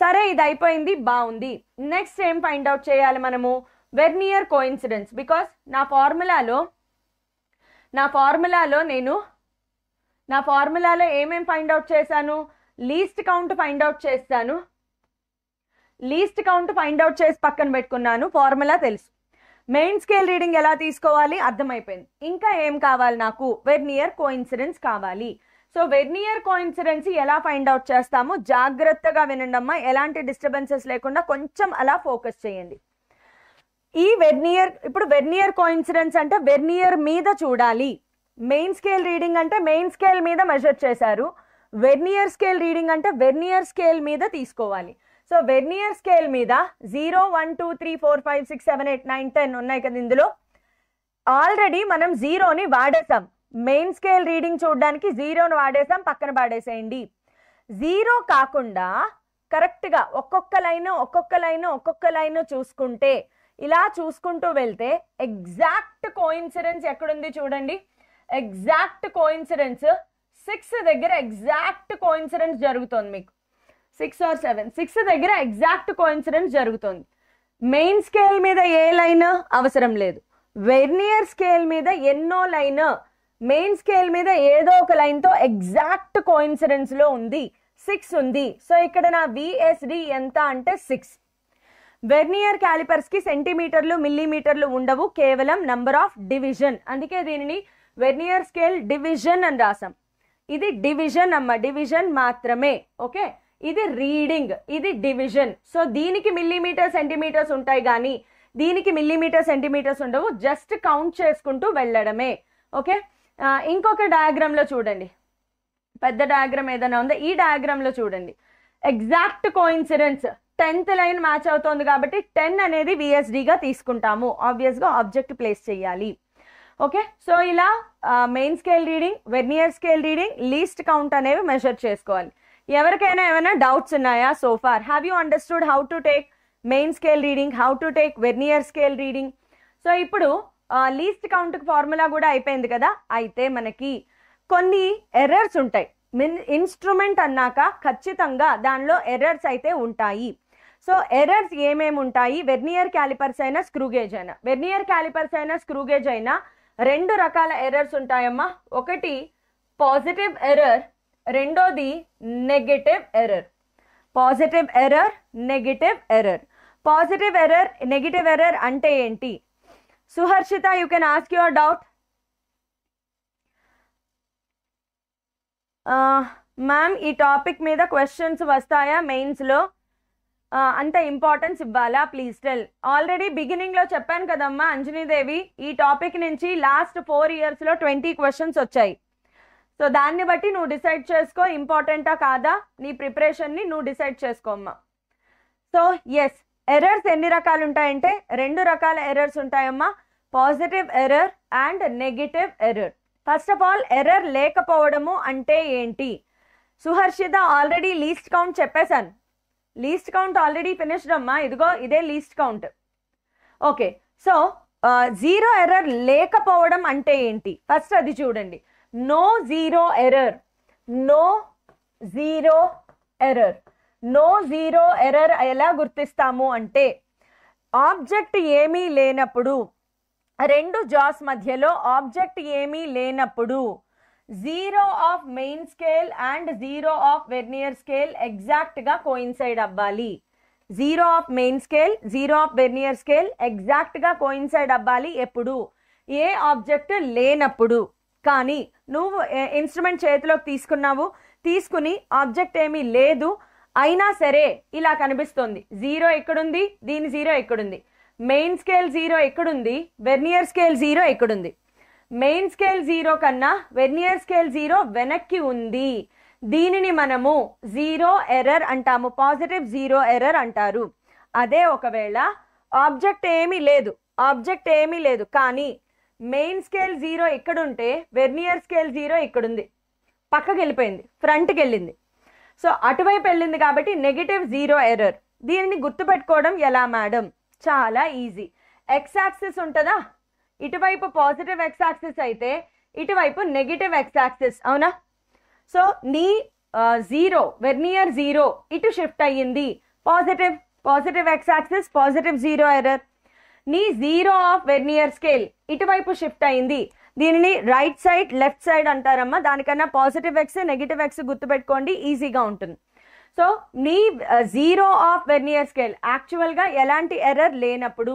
సరే ఇది అయిపోయింది బాగుంది నెక్స్ట్ ఏం ఫైండ్ అవుట్ చేయాలి మనము వెర్నియర్ ఇన్సిడెన్స్ బికాస్ నా ఫార్ములాలో నా ఫార్ములాలో నేను నా ఫార్ములాలో ఏమేం ఫైండ్ అవుట్ చేశాను లీస్ట్ కౌంట్ ఫైండ్ అవుట్ చేస్తాను లీస్ట్ కౌంట్ ఫైండ్ అవుట్ చేసి పక్కన పెట్టుకున్నాను ఫార్ములా తెలుసు మెయిన్ స్కేల్ రీడింగ్ ఎలా తీసుకోవాలి అర్థమైపోయింది ఇంకా ఏం కావాలి నాకు వెర్నియర్ కోఇన్సిడెన్స్ కావాలి సో వెర్నియర్ కోయిన్సిడెన్సీ ఎలా ఫైండ్ అవుట్ చేస్తాము జాగ్రత్తగా వినండి అమ్మా ఎలాంటి డిస్టర్బెన్సెస్ లేకుండా కొంచెం అలా ఫోకస్ చేయండి ఈ వెర్నియర్ ఇప్పుడు వెర్నియర్ కోయిన్సిడెన్స్ అంటే వెర్నియర్ మీద చూడాలి మెయిన్ స్కేల్ రీడింగ్ అంటే మెయిన్ స్కేల్ మీద మెజర్ చేశారు వెర్నియర్ స్కేల్ రీడింగ్ అంటే వెర్నియర్ స్కేల్ మీద తీసుకోవాలి సో వెర్నియర్ స్కేల్ మీద zero one two three four five six seven eight nine ten ఉన్నాయి కదా ఇందులో ఆల్రెడీ మనం జీరోని వాడేసాం మెయిన్ స్కేల్ రీడింగ్ చూడడానికి జీరోను వాడేసాం పక్కన పాడేసేయండి జీరో కాకుండా కరెక్ట్గా ఒక్కొక్క లైన్ ఒక్కొక్క లైన్ ఒక్కొక్క లైన్ చూసుకుంటే ఇలా చూసుకుంటూ వెళ్తే ఎగ్జాక్ట్ కోయిన్సిడెన్స్ ఎక్కడుంది చూడండి ఎగ్జాక్ట్ కోయిన్సిడెన్స్ సిక్స్ దగ్గర ఎగ్జాక్ట్ కోయిన్సిడెన్స్ జరుగుతుంది మీకు సిక్స్ ఆర్ సెవెన్ సిక్స్ దగ్గర ఎగ్జాక్ట్ కోయిన్సిడెన్స్ జరుగుతుంది మెయిన్ స్కేల్ మీద ఏ లైన్ అవసరం లేదు వెర్నియర్ స్కేల్ మీద ఎన్నో లైన్ మెయిన్ స్కేల్ మీద ఏదో ఒక లైన్తో ఎగ్జాక్ట్ కోయిన్సిడెన్స్లో ఉంది సిక్స్ ఉంది సో ఇక్కడ నా విఎస్డి ఎంత అంటే సిక్స్ వెర్నియర్ క్యాలిపర్స్కి సెంటీమీటర్లు మిల్లీమీటర్లు ఉండవు కేవలం నంబర్ ఆఫ్ డివిజన్ అందుకే దీనిని వెర్నియర్ స్కేల్ డివిజన్ అని రాసాం ఇది డివిజన్ అమ్మ డివిజన్ మాత్రమే ఓకే ఇది రీడింగ్ ఇది డివిజన్ సో దీనికి మిల్లీమీటర్ సెంటీమీటర్స్ ఉంటాయి కానీ దీనికి మిల్లీమీటర్ సెంటీమీటర్స్ ఉండవు జస్ట్ కౌంట్ చేసుకుంటూ వెళ్ళడమే ఓకే ఇంకొక డయాగ్రామ్లో చూడండి పెద్ద డయాగ్రామ్ ఏదైనా ఉందా ఈ డయాగ్రామ్లో చూడండి exact coincidence tenth line match అవుతోంది కాబట్టి టెన్ అనేది విఎస్డిగా తీసుకుంటాము ఆబ్వియస్గా ఆబ్జెక్ట్ ప్లేస్ చేయాలి ఓకే సో ఇలా main scale reading vernier scale reading least count అనేవి మెజర్ చేసుకోవాలి ఎవరికైనా ఏమైనా డౌట్స్ ఉన్నాయా so far have you understood how to take main scale reading how to take vernier scale reading so ఇప్పుడు least కౌంట్కి formula కూడా అయిపోయింది కదా అయితే మనకి కొన్ని ఎర్రర్స్ ఉంటాయి మిన్ ఇన్స్ట్రుమెంట్ అన్నాక ఖచ్చితంగా దానిలో ఎర్రర్స్ అయితే ఉంటాయి సో ఎర్రర్స్ ఏమేమి ఉంటాయి వెర్నియర్ క్యాలిపర్స్ అయినా స్క్రూగేజ్ అయినా వెర్నియర్ క్యాలిపర్స్ అయినా స్క్రూగేజ్ అయినా రెండు రకాల ఎర్రర్స్ ఉంటాయమ్మా ఒకటి పాజిటివ్ ఎర్రర్ రెండోది negative error positive error negative error positive error negative error అంటే ఏంటి Suharshitha you can ask your doubt ma'am ఈ టాపిక్ మీద క్వశ్చన్స్ వస్తాయా మెయిన్స్లో uh, అంత ఇంపార్టెన్స్ ఇవ్వాలా ప్లీజ్ టెల్ ఆల్రెడీ బిగినింగ్లో చెప్పాను కదమ్మా అంజనీదేవి ఈ టాపిక్ నుంచి లాస్ట్ ఫోర్ ఇయర్స్లో ట్వంటీ క్వశ్చన్స్ వచ్చాయి సో దాన్ని బట్టి నువ్వు డిసైడ్ చేసుకో ఇంపార్టెంటా కాదా నీ ప్రిపరేషన్ని నువ్వు డిసైడ్ చేసుకోమ్మా సో ఎస్ ఎర్రర్స్ ఎన్ని రకాలు ఉంటాయంటే రెండు రకాల ఎర్రర్స్ ఉంటాయమ్మా positive error and negative error first of all error లేకపోవడము అంటే ఏంటి సుహర్షిత ఆల్రెడీ లీస్ట్ కౌంట్ చెప్పేశాను లీస్ట్ కౌంట్ ఆల్రెడీ ఫినిష్డ్ అమ్మా ఇదిగో ఇదే least count okay so zero error లేకపోవడం అంటే ఏంటి ఫస్ట్ అది చూడండి no zero error no zero error no zero error ఎలా గుర్తిస్తాము అంటే ఆబ్జెక్ట్ ఏమీ లేనప్పుడు రెండు జాస్ మధ్యలో ఆబ్జెక్ట్ ఏమీ లేనప్పుడు zero of main scale and zero of vernier scale ఎగ్జాక్ట్గా కోయిన్సైడ్ అవ్వాలి zero of main scale zero of vernier scale ఎగ్జాక్ట్గా కోయిన్సైడ్ అవ్వాలి ఎప్పుడు ఏ ఆబ్జెక్ట్ లేనప్పుడు కానీ నువ్వు ఇన్స్ట్రుమెంట్ చేతిలోకి తీసుకున్నావు తీసుకుని ఆబ్జెక్ట్ ఏమీ లేదు అయినా సరే ఇలా కనిపిస్తుంది జీరో ఎక్కడుంది దీని జీరో ఎక్కడుంది మెయిన్ స్కేల్ జీరో ఎక్కడుంది వెర్నియర్ స్కేల్ జీరో ఎక్కడుంది మెయిన్ స్కేల్ జీరో కన్నా వెర్నియర్ స్కేల్ జీరో వెనక్కి ఉంది దీనిని మనము జీరో ఎర్రర్ అంటాము పాజిటివ్ జీరో ఎర్రర్ అంటారు అదే ఒకవేళ ఆబ్జెక్ట్ ఏమీ లేదు ఆబ్జెక్ట్ ఏమీ లేదు కానీ మెయిన్ స్కేల్ జీరో ఇక్కడుంటే వెర్నియర్ స్కేల్ జీరో ఇక్కడుంది పక్కకి వెళ్ళిపోయింది ఫ్రంట్కి వెళ్ళింది సో అటువైపు వెళ్ళింది కాబట్టి నెగిటివ్ జీరో ఎర్రర్ దీనిని గుర్తుపెట్టుకోవడం ఎలా మేడం చాలా ఈజీ ఎక్స్ యాక్సిస్ ఉంటుందా ఇటువైపు పాజిటివ్ ఎక్స్ యాక్సిస్ అయితే ఇటువైపు నెగిటివ్ ఎక్స్ యాక్సిస్ అవునా సో నీ జీరో వెర్నియర్ జీరో ఇటు షిఫ్ట్ అయ్యింది positive positive x axis positive zero error నీ జీరో ఆఫ్ వెర్నియర్ స్కేల్ ఇటువైపు షిఫ్ట్ అయింది దీనిని రైట్ సైడ్ లెఫ్ట్ సైడ్ అంటారమ్మా దానికన్నా పాజిటివ్ ఎక్స్ నెగిటివ్ ఎక్స్ గుర్తుపెట్టుకోండి ఈజీగా ఉంటుంది సో మీ జీరో ఆఫ్ వెర్నియర్ స్కేల్ యాక్చువల్గా ఎలాంటి ఎర్రర్ లేనప్పుడు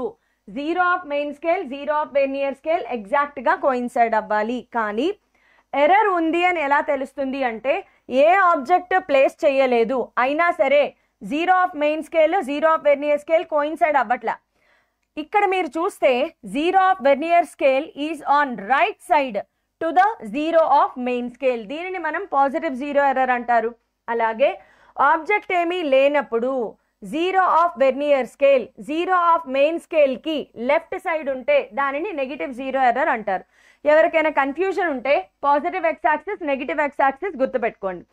zero of main scale zero of vernier scale ఎగ్జాక్ట్గా కోయిన్సైడ్ అవ్వాలి కానీ ఎర్రర్ ఉంది అని ఎలా తెలుస్తుంది అంటే ఏ ఆబ్జెక్ట్ ప్లేస్ చేయలేదు అయినా సరే zero of main scale zero of vernier scale coincide అవ్వట్లా ఇక్కడ మీరు చూస్తే zero of vernier scale is on right side to the zero of main scale దీనిని మనం పాజిటివ్ జీరో ఎర్రర్ అంటారు అలాగే ఆబ్జెక్ట్ ఏమీ లేనప్పుడు zero of vernier scale zero of main స్కేల్కి లెఫ్ట్ సైడ్ ఉంటే దానిని నెగిటివ్ జీరో ఎర్రర్ అంటారు ఎవరికైనా కన్ఫ్యూజన్ ఉంటే positive x axis negative x axis గుర్తుపెట్టుకోండి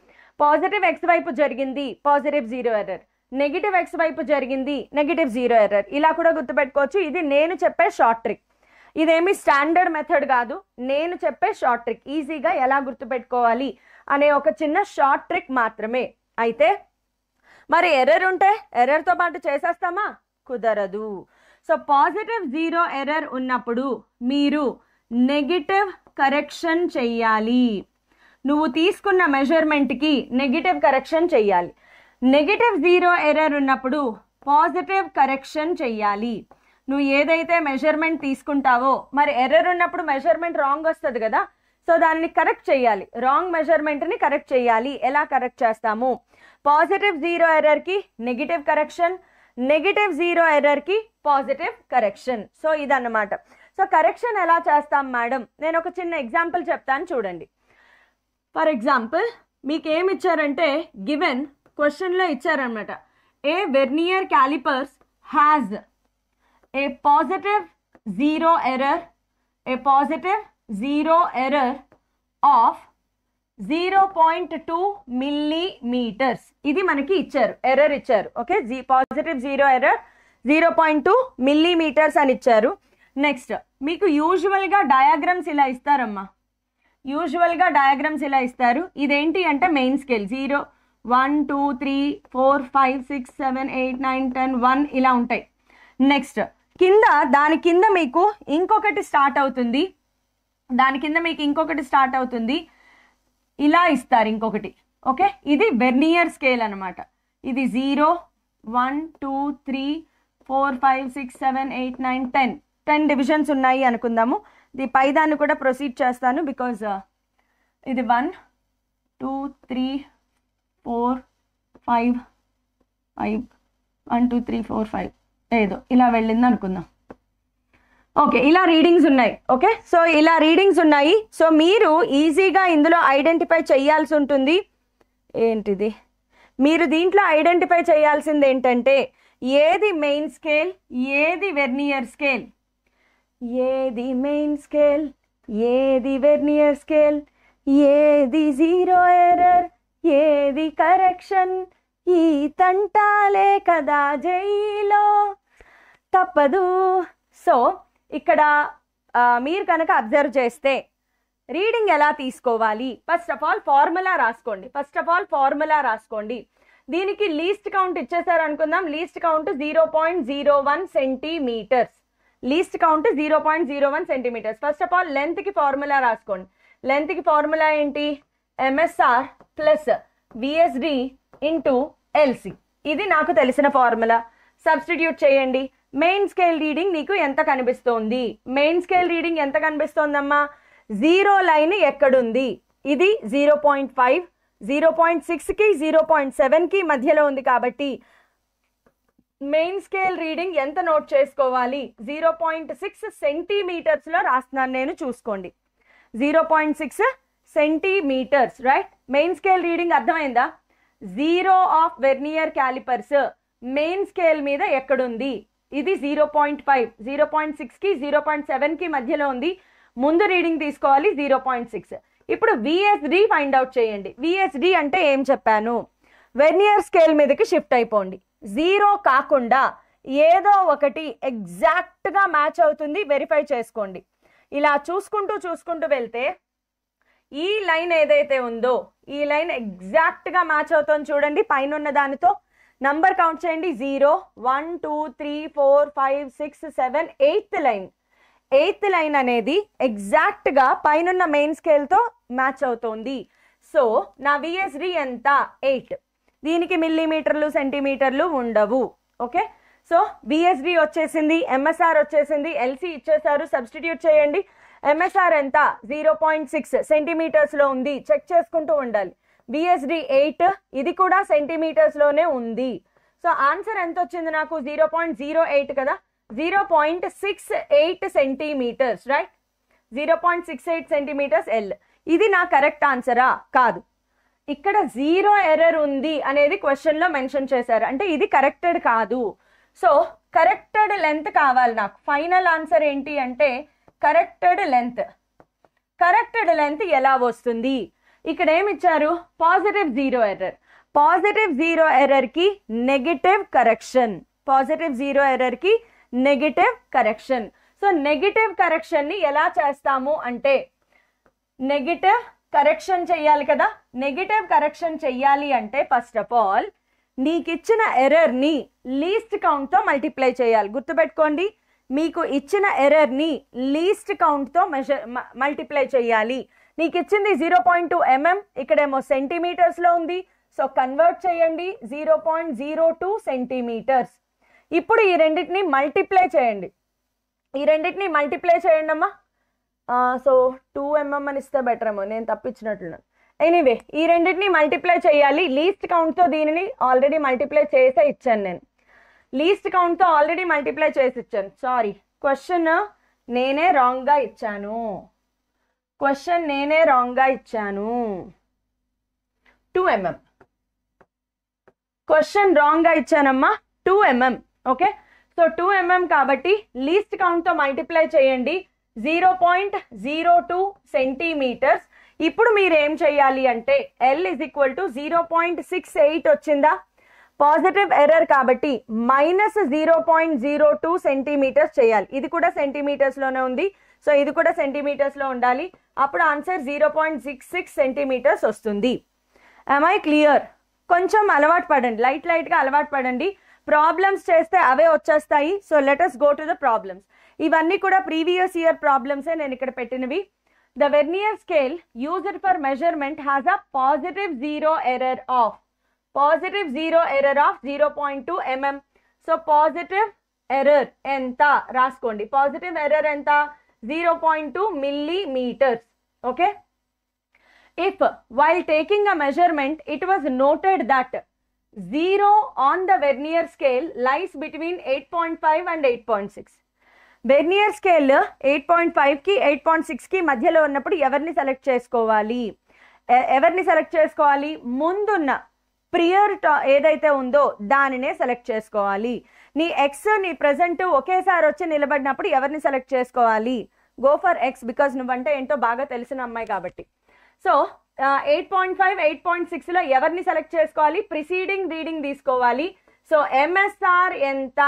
పాజిటివ్ ఎక్స్ వైపు జరిగింది positive zero error negative x వైపు జరిగింది నెగిటివ్ జీరో ఎర్రర్ ఇలా కూడా గుర్తుపెట్టుకోవచ్చు ఇది నేను చెప్పే షార్ట్ ట్రిక్ ఇదేమి స్టాండర్డ్ మెథడ్ కాదు నేను చెప్పే షార్ట్ ట్రిక్ ఈజీగా ఎలా గుర్తుపెట్టుకోవాలి అనే ఒక చిన్న షార్ట్ ట్రిక్ మాత్రమే అయితే మరి ఎర్రర్ ఉంటే ఎర్రర్తో పాటు చేసేస్తామా కుదరదు సో పాజిటివ్ జీరో ఎర్రర్ ఉన్నప్పుడు మీరు నెగిటివ్ కరెక్షన్ చెయ్యాలి నువ్వు తీసుకున్న మెజర్మెంట్కి నెగిటివ్ కరెక్షన్ చెయ్యాలి నెగిటివ్ జీరో ఎర్రర్ ఉన్నప్పుడు పాజిటివ్ కరెక్షన్ చెయ్యాలి నువ్వు ఏదైతే మెజర్మెంట్ తీసుకుంటావో మరి ఎర్రర్ ఉన్నప్పుడు మెజర్మెంట్ రాంగ్ వస్తుంది కదా సో దాన్ని కరెక్ట్ చేయాలి రాంగ్ మెజర్మెంట్ని కరెక్ట్ చేయాలి ఎలా కరెక్ట్ చేస్తాము పాజిటివ్ జీరో ఎర్రర్కి నెగిటివ్ కరెక్షన్ నెగిటివ్ జీరో ఎర్రర్కి పాజిటివ్ కరెక్షన్ సో ఇదన్నమాట సో కరెక్షన్ ఎలా చేస్తాం మేడం నేను ఒక చిన్న ఎగ్జాంపుల్ చెప్తాను చూడండి ఫర్ ఎగ్జాంపుల్ మీకు ఏమి ఇచ్చారంటే గివెన్ క్వశ్చన్లో ఇచ్చారనమాట a vernier calipers has a positive zero error a positive zero error of zero point two millimetres ఇది మనకి ఇచ్చారు ఎర్రర్ ఇచ్చారు okay ji positive zero error zero point two millimetres అని ఇచ్చారు నెక్స్ట్ మీకు యూజువల్గా డయాగ్రామ్స్ ఇలా ఇస్తారమ్మా యూజువల్గా డయాగ్రామ్స్ ఇలా ఇస్తారు ఇదేంటి అంటే main scale zero one two three four five six seven eight nine ten one ఇలా ఉంటాయి నెక్స్ట్ కింద దాని కింద మీకు ఇంకొకటి స్టార్ట్ అవుతుంది దాని కింద మీకు ఇంకొకటి స్టార్ట్ అవుతుంది ఇలా ఇస్తారు ఇంకొకటి ఓకే ఇది వెర్నియర్ స్కేల్ అనమాట ఇది zero one two three four five six seven eight nine ten ten divisions ఉన్నాయి అనుకుందాము ఇది పైదాన్ని కూడా ప్రొసీడ్ చేస్తాను బికాజ్ ఇది one two three four five five one two three four five ఏదో ఇలా వెళ్ళింది అనుకుందాం ఓకే ఇలా రీడింగ్స్ ఉన్నాయి ఓకే సో ఇలా రీడింగ్స్ ఉన్నాయి సో మీరు ఈజీగా ఇందులో ఐడెంటిఫై చేయాల్సి ఉంటుంది ఏంటిది మీరు దీంట్లో ఐడెంటిఫై చేయాల్సింది ఏంటంటే ఏది మెయిన్ స్కేల్ ఏది వెర్నియర్ స్కేల్ ఏది మెయిన్ స్కేల్ ఏది వెర్నియర్ స్కేల్ ఏది జీరో ఎర్రర్ ఏది కరెక్షన్ ఈ తంటాలే కదా జైలో తప్పదు సో ఇక్కడ మీరు కనుక అబ్జర్వ్ చేస్తే రీడింగ్ ఎలా తీసుకోవాలి ఫస్ట్ ఆఫ్ ఆల్ ఫార్ములా రాసుకోండి ఫస్ట్ ఆఫ్ ఆల్ ఫార్ములా రాసుకోండి దీనికి లీస్ట్ కౌంట్ ఇచ్చేసారు అనుకుందాం least count zero point zero one centimetres least count zero point zero one centimetres first of all లెంత్కి ఫార్ములా రాసుకోండి లెంత్కి ఫార్ములా ఏంటి MSR plus VSD into LC ఇది నాకు తెలిసిన ఫార్ములా సబ్స్టిట్యూట్ చేయండి మెయిన్ స్కేల్ రీడింగ్ నీకు ఎంత కనిపిస్తోంది మెయిన్ స్కేల్ రీడింగ్ ఎంత కనిపిస్తోందమ్మా జీరో లైన్ ఎక్కడుంది ఇది zero point five zero point సిక్స్కి జీరో పాయింట్ సెవెన్కి మధ్యలో ఉంది కాబట్టి మెయిన్ స్కేల్ రీడింగ్ ఎంత నోట్ చేసుకోవాలి జీరో పాయింట్ సిక్స్ సెంటీమీటర్స్లో రాస్తున్నాను నేను చూసుకోండి zero point six centimetres right main scale reading అర్థమైందా zero of vernier calipers main scale మీద ఎక్కడుంది ఇది zero point five zero point సిక్స్కి జీరో పాయింట్ సెవెన్కి మధ్యలో ఉంది ముందు రీడింగ్ తీసుకోవాలి జీరో పాయింట్ సిక్స్ ఇప్పుడు విఎస్డి ఫైండ్ అవుట్ చేయండి విఎస్డి అంటే ఏం చెప్పాను వెర్నియర్ స్కేల్ మీదకి షిఫ్ట్ అయిపోండి జీరో కాకుండా ఏదో ఒకటి ఎగ్జాక్ట్గా మ్యాచ్ అవుతుంది వెరిఫై చేసుకోండి ఇలా చూసుకుంటూ చూసుకుంటూ వెళ్తే ఈ లైన్ ఏదైతే ఉందో ఈ లైన్ ఎగ్జాక్ట్గా మ్యాచ్ అవుతుంది చూడండి పైన ఉన్న దానితో నంబర్ కౌంట్ చేయండి zero one two three four five six seven eighth line eighth line అనేది ఎగ్జాక్ట్గా పైనున్న మెయిన్ స్కేల్తో మ్యాచ్ అవుతోంది సో నా విఎస్డి ఎంత ఎయిట్ దీనికి మిల్లీమీటర్లు సెంటీమీటర్లు ఉండవు ఓకే సో విఎస్డి వచ్చేసింది ఎంఎస్ఆర్ వచ్చేసింది ఎల్సీ ఇచ్చేసారు సబ్స్టిట్యూట్ చేయండి ఎంఎస్ఆర్ ఎంత జీరో పాయింట్ సిక్స్ సెంటీమీటర్స్లో ఉంది చెక్ చేసుకుంటూ ఉండాలి బిఎస్డి ఎయిట్ ఇది కూడా సెంటీమీటర్స్లోనే ఉంది సో ఆన్సర్ ఎంత వచ్చింది నాకు జీరో పాయింట్ జీరో ఎయిట్ కదా zero point six eight centimetres right zero point six eight centimetres L ఇది నా కరెక్ట్ ఆన్సరా కాదు ఇక్కడ జీరో ఎర్రర్ ఉంది అనేది క్వశ్చన్లో మెన్షన్ చేశారు అంటే ఇది కరెక్టెడ్ కాదు సో కరెక్టెడ్ లెంత్ కావాలి నాకు ఫైనల్ ఆన్సర్ ఏంటి అంటే కరెక్టెడ్ లెంత్ కరెక్టెడ్ లెంత్ ఎలా వస్తుంది ఇక్కడ ఏమిచ్చారు positive zero error positive zero ఎర్రర్కి నెగిటివ్ కరెక్షన్ పాజిటివ్ జీరో ఎర్రర్కి నెగిటివ్ కరెక్షన్ సో నెగిటివ్ కరెక్షన్ని ఎలా చేస్తాము అంటే నెగిటివ్ కరెక్షన్ చెయ్యాలి కదా నెగిటివ్ కరెక్షన్ చెయ్యాలి అంటే ఫస్ట్ ఆఫ్ ఆల్ నీకు ఇచ్చిన ఎర్రర్ని లీస్ట్ కౌంట్తో మల్టిప్లై చేయాలి గుర్తుపెట్టుకోండి మీకు ఇచ్చిన ఎర్రర్ని లీస్ట్ కౌంట్తో మెజర్ మల్టిప్లై చేయాలి నీకు ఇచ్చింది జీరో పాయింట్ టూ ఎంఎం ఇక్కడేమో సెంటీమీటర్స్లో ఉంది సో కన్వర్ట్ చేయండి zero point zero two centimetres ఇప్పుడు ఈ రెండింటిని మల్టిప్లై చేయండి ఈ రెండింటిని మల్టిప్లై చేయండి అమ్మా సో టూ ఎంఎం అని ఇస్తే బెటర్ ఏమో నేను తప్పించినట్లున్నాను ఎనీవే ఈ రెండింటిని మల్టిప్లై చేయాలి లీస్ట్ కౌంట్తో దీనిని ఆల్రెడీ మల్టిప్లై చేసే ఇచ్చాను నేను లీస్ట్ కౌంట్తో ఆల్రెడీ మల్టిప్లై చేసి ఇచ్చాను సారీ క్వశ్చన్ నేనే రాంగ్గా ఇచ్చాను క్వశ్చన్ నేనే రాంగ్గా ఇచ్చాను టూ ఎంఎం క్వశ్చన్ రాంగ్గా ఇచ్చానమ్మా two mm okay so two mm కాబట్టి లీస్ట్ కౌంట్తో మల్టిప్లై చేయండి zero point zero two centimetres ఇప్పుడు మీరు ఏం చేయాలి అంటే L is equal to zero point six eight వచ్చిందా పాజిటివ్ ఎర్రర్ కాబట్టి minus zero point zero two centimetres చేయాలి ఇది కూడా సెంటీమీటర్స్లోనే ఉంది సో ఇది కూడా సెంటీమీటర్స్లో ఉండాలి అప్పుడు answer zero point six six centimetres వస్తుంది ఐ క్లియర్ కొంచెం అలవాటు పడండి లైట్ లైట్గా అలవాటు పడండి ప్రాబ్లమ్స్ చేస్తే అవే వచ్చేస్తాయి so let's go to the problems ఇవన్నీ కూడా ప్రీవియస్ ఇయర్ ప్రాబ్లమ్సే నేను ఇక్కడ పెట్టినవి the vernier scale used for measurement has a positive zero error of positive zero error of 0.2 mm so positive error ఎంట రాసుకోండి పాజిటివ్ ఎర్రర్ ఎంట 0.2 millimetres okay if while taking a measurement it was noted that zero on the vernier scale lies between 8.5 and 8.6 vernier scale 8.5 కి 8.6 కి మధ్యలో ఉన్నప్పుడు ఎవర్ని select చేసుకోవాలి ఎవర్ని సెలెక్ట్ చేసుకోవాలి ముందున్న ప్రియర్ ఏదైతే ఉందో దానినే సెలెక్ట్ చేసుకోవాలి నీ ఎక్స్ నీ ప్రజెంట్ ఒకేసారి వచ్చి నిలబడినప్పుడు ఎవరిని సెలెక్ట్ చేసుకోవాలి గో ఫర్ ఎక్స్ బికాజ్ నువ్వంటే ఏంటో బాగా తెలిసిన అమ్మాయి కాబట్టి so eight point five eight point సిక్స్లో ఎవరిని సెలెక్ట్ చేసుకోవాలి ప్రిసీడింగ్ రీడింగ్ తీసుకోవాలి సో ఎంఎస్ఆర్ ఎంత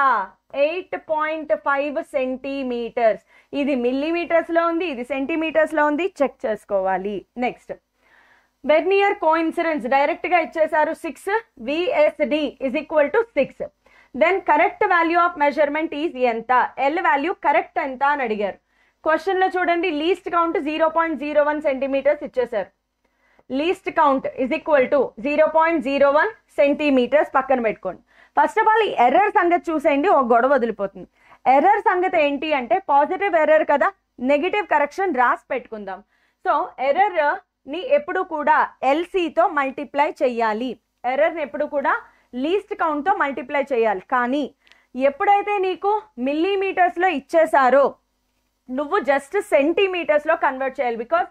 ఎయిట్ పాయింట్ ఫైవ్ సెంటీమీటర్స్ ఇది మిల్లీమీటర్స్లో ఉంది ఇది సెంటీమీటర్స్లో ఉంది చెక్ చేసుకోవాలి నెక్స్ట్ బెర్నియర్ కో డైరెక్ట్ డైరెక్ట్గా ఇచ్చేశారు six VSD is equal to six then correct value of measurement is ఎంత ఎల్ వాల్యూ కరెక్ట్ ఎంత అని అడిగారు లో చూడండి least count zero point zero one centimetres ఇచ్చేశారు least count is equal to zero point zero one centimetres పక్కన పెట్టుకోండి first of all ఈ ఎర్రర్ సంగతి చూసేయండి ఒక గొడవ వదిలిపోతుంది ఎర్రర్ సంగతి ఏంటి అంటే పాజిటివ్ ఎర్రర్ కదా నెగిటివ్ కరెక్షన్ రాసి పెట్టుకుందాం సో ఎర్రర్ ని ఎప్పుడు కూడా ఎల్సీతో మల్టిప్లై చేయాలి ఎర్రర్ని ఎప్పుడు కూడా లీస్ట్ కౌంట్తో మల్టిప్లై చేయాలి కానీ ఎప్పుడైతే నీకు మిల్లీమీటర్స్లో ఇచ్చేసారో నువ్వు జస్ట్ సెంటీమీటర్స్లో కన్వర్ట్ చేయాలి బికాస్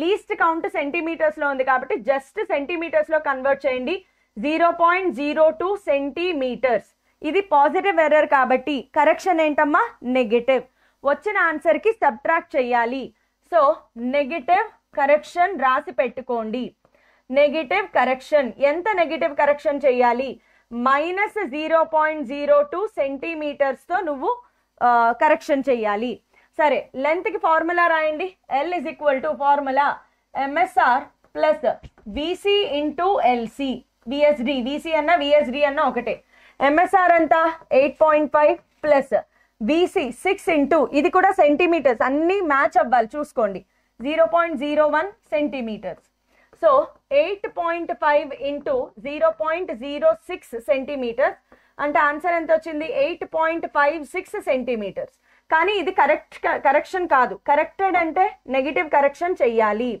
లీస్ట్ కౌంట్ సెంటీమీటర్స్లో ఉంది కాబట్టి జస్ట్ సెంటీమీటర్స్లో కన్వర్ట్ చేయండి zero point zero two centimetres ఇది పాజిటివ్ ఎర్రర్ కాబట్టి కరెక్షన్ ఏంటమ్మా నెగటివ్ వచ్చిన ఆన్సర్కి సబ్ట్రాక్ట్ చేయాలి సో నెగిటివ్ కరెక్షన్ రాసి పెట్టుకోండి నెగిటివ్ కరెక్షన్ ఎంత నెగిటివ్ కరెక్షన్ చేయాలి minus zero point zero two సెంటీమీటర్స్తో నువ్వు కరెక్షన్ చేయాలి సరే లెంత్కి ఫార్ములా రాయండి L is equal to formula MSR plus VC into LC VSD VC అన్న విఎస్డి అన్న ఒకటే ఎంఎస్ఆర్ అంతా eight point five plus VC six into ఇది కూడా సెంటీమీటర్స్ అన్నీ మ్యాచ్ అవ్వాలి చూసుకోండి zero point zero one centimetres so eight point five into zero point zero six centimetres అంటే ఆన్సర్ ఎంత వచ్చింది eight point five six centimetres కానీ ఇది కరెక్ట్ కరెక్షన్ కాదు కరెక్టెడ్ అంటే నెగిటివ్ కరెక్షన్ చెయ్యాలి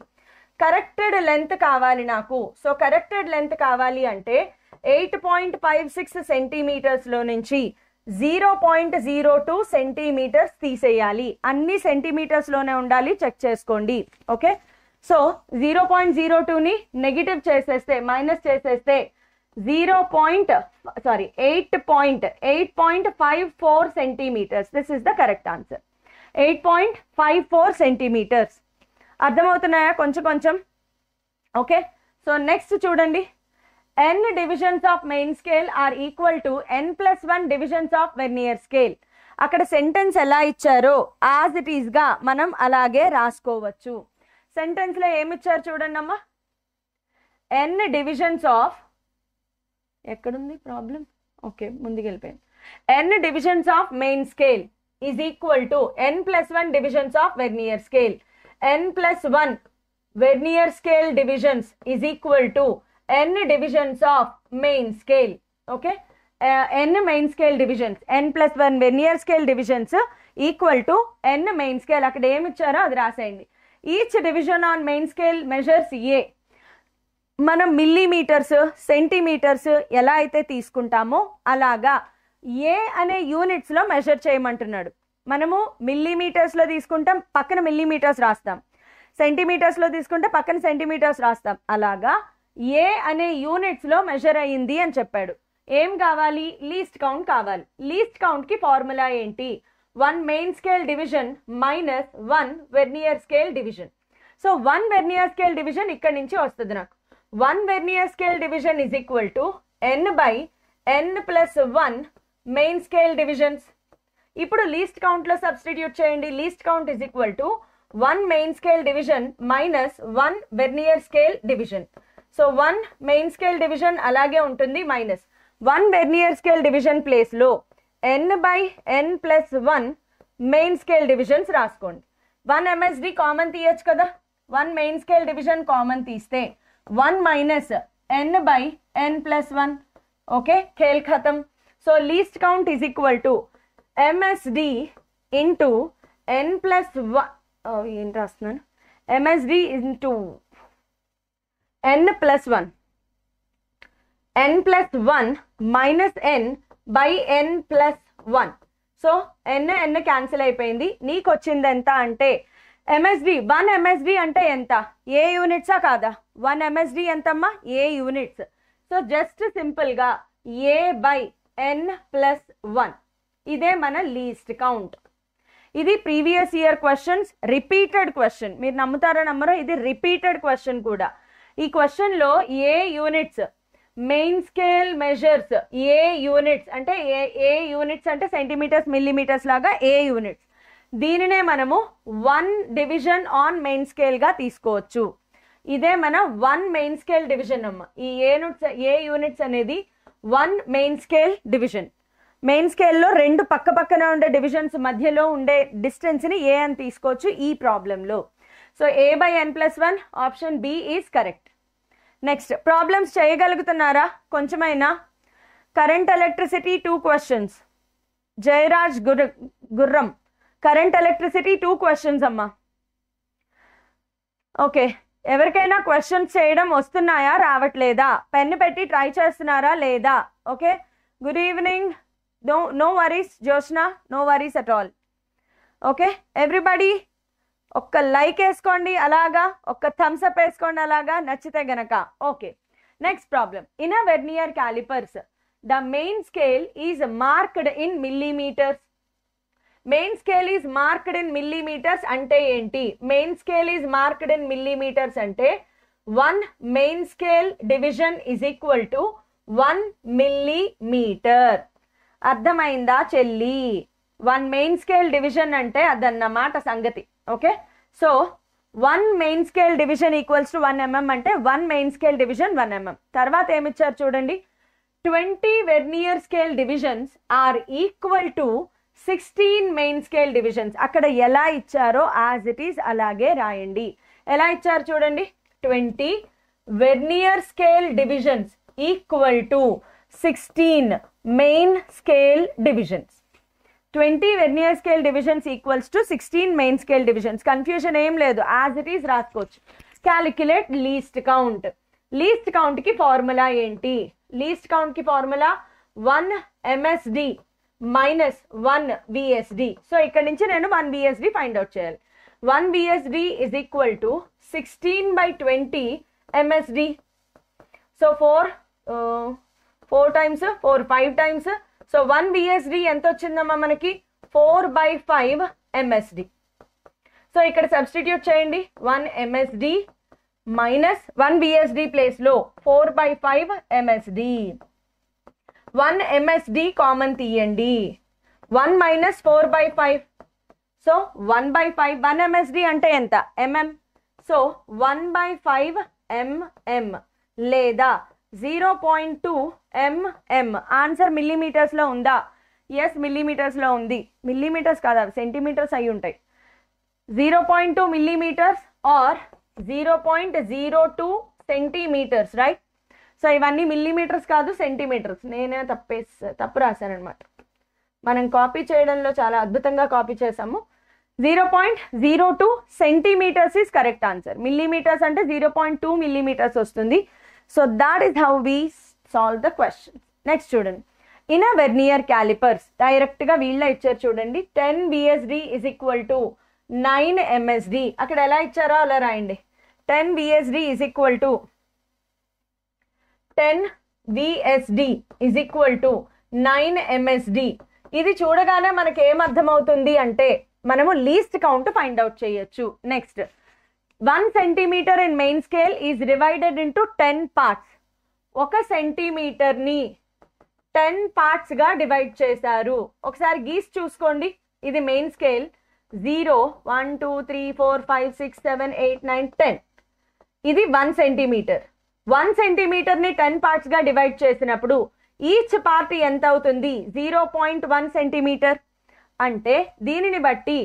కరెక్టెడ్ లెంత్ కావాలి నాకు సో కరెక్టెడ్ లెంత్ కావాలి అంటే ఎయిట్ పాయింట్ ఫైవ్ సిక్స్ సెంటీమీటర్స్లో నుంచి zero point zero two centimetres తీసేయాలి అన్ని సెంటీమీటర్స్లోనే ఉండాలి చెక్ చేసుకోండి okay so zero point zero టూని నెగిటివ్ చేసేస్తే మైనస్ చేసేస్తే zero point sorry eight point eight point five four centimetres this is the correct answer eight point five four centimetres అర్థమవుతున్నాయా కొంచెం కొంచెం ఓకే సో నెక్స్ట్ చూడండి n divisions of main scale are equal to n plus 1 divisions of vernier scale. అక్కడ sentence ఎలా ఇచ్చారో as it ఈస్గా మనం అలాగే రాసుకోవచ్చు సెంటెన్స్లో ఇచ్చారు చూడండి అమ్మా ఎన్ డివిజన్స్ ఆఫ్ ఎక్కడుంది ప్రాబ్లం ఓకే ముందుకెళ్ళిపోయింది N divisions of main scale is equal to N plus one divisions of vernier scale N plus one vernier scale divisions is equal to N divisions of main scale okay N main scale divisions N plus one 1 scale divisions equal to N main scale అక్కడ ఏమి ఇచ్చారో అది రాసేయండి each division on main scale measures a మనం millimetres centimetres ఎలా అయితే తీసుకుంటామో అలాగా ఏ అనే యూనిట్స్లో మెజర్ చేయమంటున్నాడు మనము మిల్లీమీటర్స్లో తీసుకుంటాం పక్కన మిల్లీమీటర్స్ రాస్తాం సెంటీమీటర్స్లో తీసుకుంటే పక్కన సెంటీమీటర్స్ రాస్తాం అలాగా ఏ అనే యూనిట్స్లో మెజర్ అయ్యింది అని చెప్పాడు ఏం కావాలి లీస్ట్ కౌంట్ కావాలి లీస్ట్ కౌంట్కి ఫార్ములా ఏంటి one main scale division minus one vernier scale division so one vernier scale division ఇక్కడ నుంచి వస్తుంది నాకు one vernier scale division is equal to N by N plus one main scale divisions ఇప్పుడు least కౌంట్లో substitute చేయండి least count is equal to one main scale division minus one vernier scale division so one main scale division అలాగే ఉంటుంది minus one vernier scale division ప్లేస్లో N by N plus one main scale divisions రాసుకోండి one MSD common తీయచ్చు కదా one main scale division common తీస్తే one minus N by N plus one okay ఖేల్ ఖతం so least count is equal to MSD into N plus one ఏం రాస్తున్నాను MSD into N plus one N plus one minus N by n plus 1 so N N cancel అయిపోయింది నీకు వచ్చింది ఎంత అంటే MSB one MSB అంటే ఎంత ఏ యూనిట్సా కాదా వన్ ఎంఎస్బి ఎంతమ్మా ఏ యూనిట్స్ సో జస్ట్ సింపుల్గా a by N plus one ఇదే మన లీస్ట్ కౌంట్ ఇది previous year questions repeated question మీరు నమ్ముతారో నమ్మరో ఇది రిపీటెడ్ క్వశ్చన్ కూడా ఈ క్వశ్చన్లో a units main scale measures a units అంటే ఏ ఏ యూనిట్స్ అంటే సెంటీమీటర్స్ మిల్లీమీటర్స్ లాగా ఏ యూనిట్స్ దీనినే మనము వన్ డివిజన్ ఆన్ మెయిన్ స్కేల్గా తీసుకోవచ్చు ఇదే మన వన్ మెయిన్ స్కేల్ డివిజన్ అమ్మ ఈ ఏ యూనిట్స్ ఏ యూనిట్స్ అనేది one main scale division main స్కేల్లో రెండు పక్క పక్కన ఉండే డివిజన్స్ మధ్యలో ఉండే డిస్టెన్స్ని ఏ అని తీసుకోవచ్చు ఈ ప్రాబ్లంలో so a by N plus one option B is correct next problems చేయగలుగుతున్నారా కొంచెమైనా current electricity two questions Jayaraj గుర్ర గుర్రం కరెంట్ ఎలక్ట్రిసిటీ టూ క్వశ్చన్స్ అమ్మా ఓకే ఎవరికైనా క్వశ్చన్స్ చేయడం వస్తున్నాయా రావట్లేదా పెన్ను పెట్టి ట్రై చేస్తున్నారా లేదా okay good evening no no worries Joshna no worries at all okay everybody ఒక్క లైక్ వేసుకోండి అలాగా ఒక్క థమ్స్ అప్ వేసుకోండి అలాగా నచ్చితే గనక okay next problem in a vernier callipers the main scale is marked in millimetres main scale is marked in millimetres అంటే ఏంటి main scale is marked in millimetres అంటే one main scale division is equal to one millimetre అర్థమైందా చెల్లి one main scale division అంటే అదన్నమాట సంగతి okay so one main scale division equals to one mm అంటే one main scale division one mm తర్వాత ఏమిచ్చారు చూడండి twenty vernier scale divisions are equal to sixteen main scale divisions అక్కడ ఎలా ఇచ్చారో యాజ్ ఇట్ ఈస్ అలాగే రాయండి ఎలా ఇచ్చారు చూడండి twenty vernier scale divisions equal to sixteen main scale divisions twenty vernier scale divisions equals to sixteen main scale divisions confusion ఏం లేదు యాజ్ ఇట్ ఈస్ రాసుకోవచ్చు క్యాలిక్యులేట్ లీస్ట్ కౌంట్ లీస్ట్ కౌంట్కి formula ఏంటి లీస్ట్ కౌంట్కి formula one MSD minus one VSD so ఇక్కడ నుంచి నేను one VSD find out చేయాలి one VSD is equal to sixteen by twenty MSD so four four times four five times so one BSD ఎంత వచ్చిందమ్మా మనకి four by five MSD so ఇక్కడ substitute చేయండి one MSD minus one BSD ప్లేస్లో four by five MSD one MSD common తీయండి one minus four by five so one by five one MSD అంటే ఎంత mm so one by five mm లేదా zero point two mm answer మిల్లీమీటర్స్లో ఉందా yes మిల్లీమీటర్స్లో ఉంది millimetres కాదు centimetres అయి ఉంటాయి zero point two millimetres or zero point zero two centimetres right so ఇవన్నీ మిల్లీమీటర్స్ కాదు సెంటీమీటర్స్ నేనే తప్పే తప్పు రాశానమాట మనం కాపీ చేయడంలో చాలా అద్భుతంగా కాపీ చేసాము zero point zero two centimetres is correct answer millimetres అంటే జీరో పాయింట్ టూ మిల్లీమీటర్స్ వస్తుంది so that is how we solve the question next చూడండి ఇన్ అ వెర్నియర్ క్యాలిపర్స్ డైరెక్ట్గా వీళ్ళ ఇచ్చారు చూడండి ten BSD is equal to nine MSD అక్కడ ఎలా ఇచ్చారో అలా రాయండి ten BSD is equal to ten VSD is equal to nine MSD ఇది చూడగానే మనకి ఏమర్థమవుతుంది అంటే మనము లీస్ట్ కౌంట్ ఫైండ్ అవుట్ చేయొచ్చు next one centimetre in main scale is divided to ten parts ఒక సెంటీమీటర్ని టెన్ పార్ట్స్గా డివైడ్ చేశారు ఒకసారి గీస్ చూసుకోండి ఇది main scale zero one two three four five six seven eight nine ten ఇది వన్ సెంటీమీటర్ వన్ సెంటీమీటర్ని టెన్ పార్ట్స్గా డివైడ్ చేసినప్పుడు ఈచ్ పార్ట్ ఎంత అవుతుంది జీరో పాయింట్ వన్ సెంటీమీటర్ అంటే దీనిని బట్టి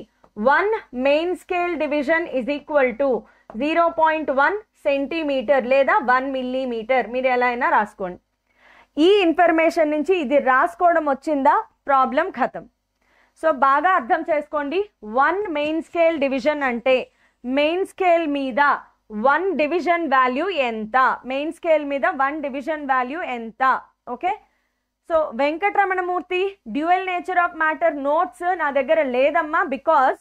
one main scale division is equal to zero point one centimetre లేదా వన్ మిల్లీమీటర్ మీరు ఎలా అయినా రాసుకోండి ఈ ఇన్ఫర్మేషన్ నుంచి ఇది రాసుకోవడం వచ్చిందా ప్రాబ్లం ఖతం సో బాగా అర్థం చేసుకోండి వన్ మెయిన్ స్కేల్ డివిజన్ అంటే మెయిన్ స్కేల్ మీద వన్ డివిజన్ వాల్యూ ఎంత మెయిన్ స్కేల్ మీద వన్ డివిజన్ వాల్యూ ఎంత okay so Venkataramanamurthy dual nature of matter notes నా దగ్గర లేదమ్మా బికాస్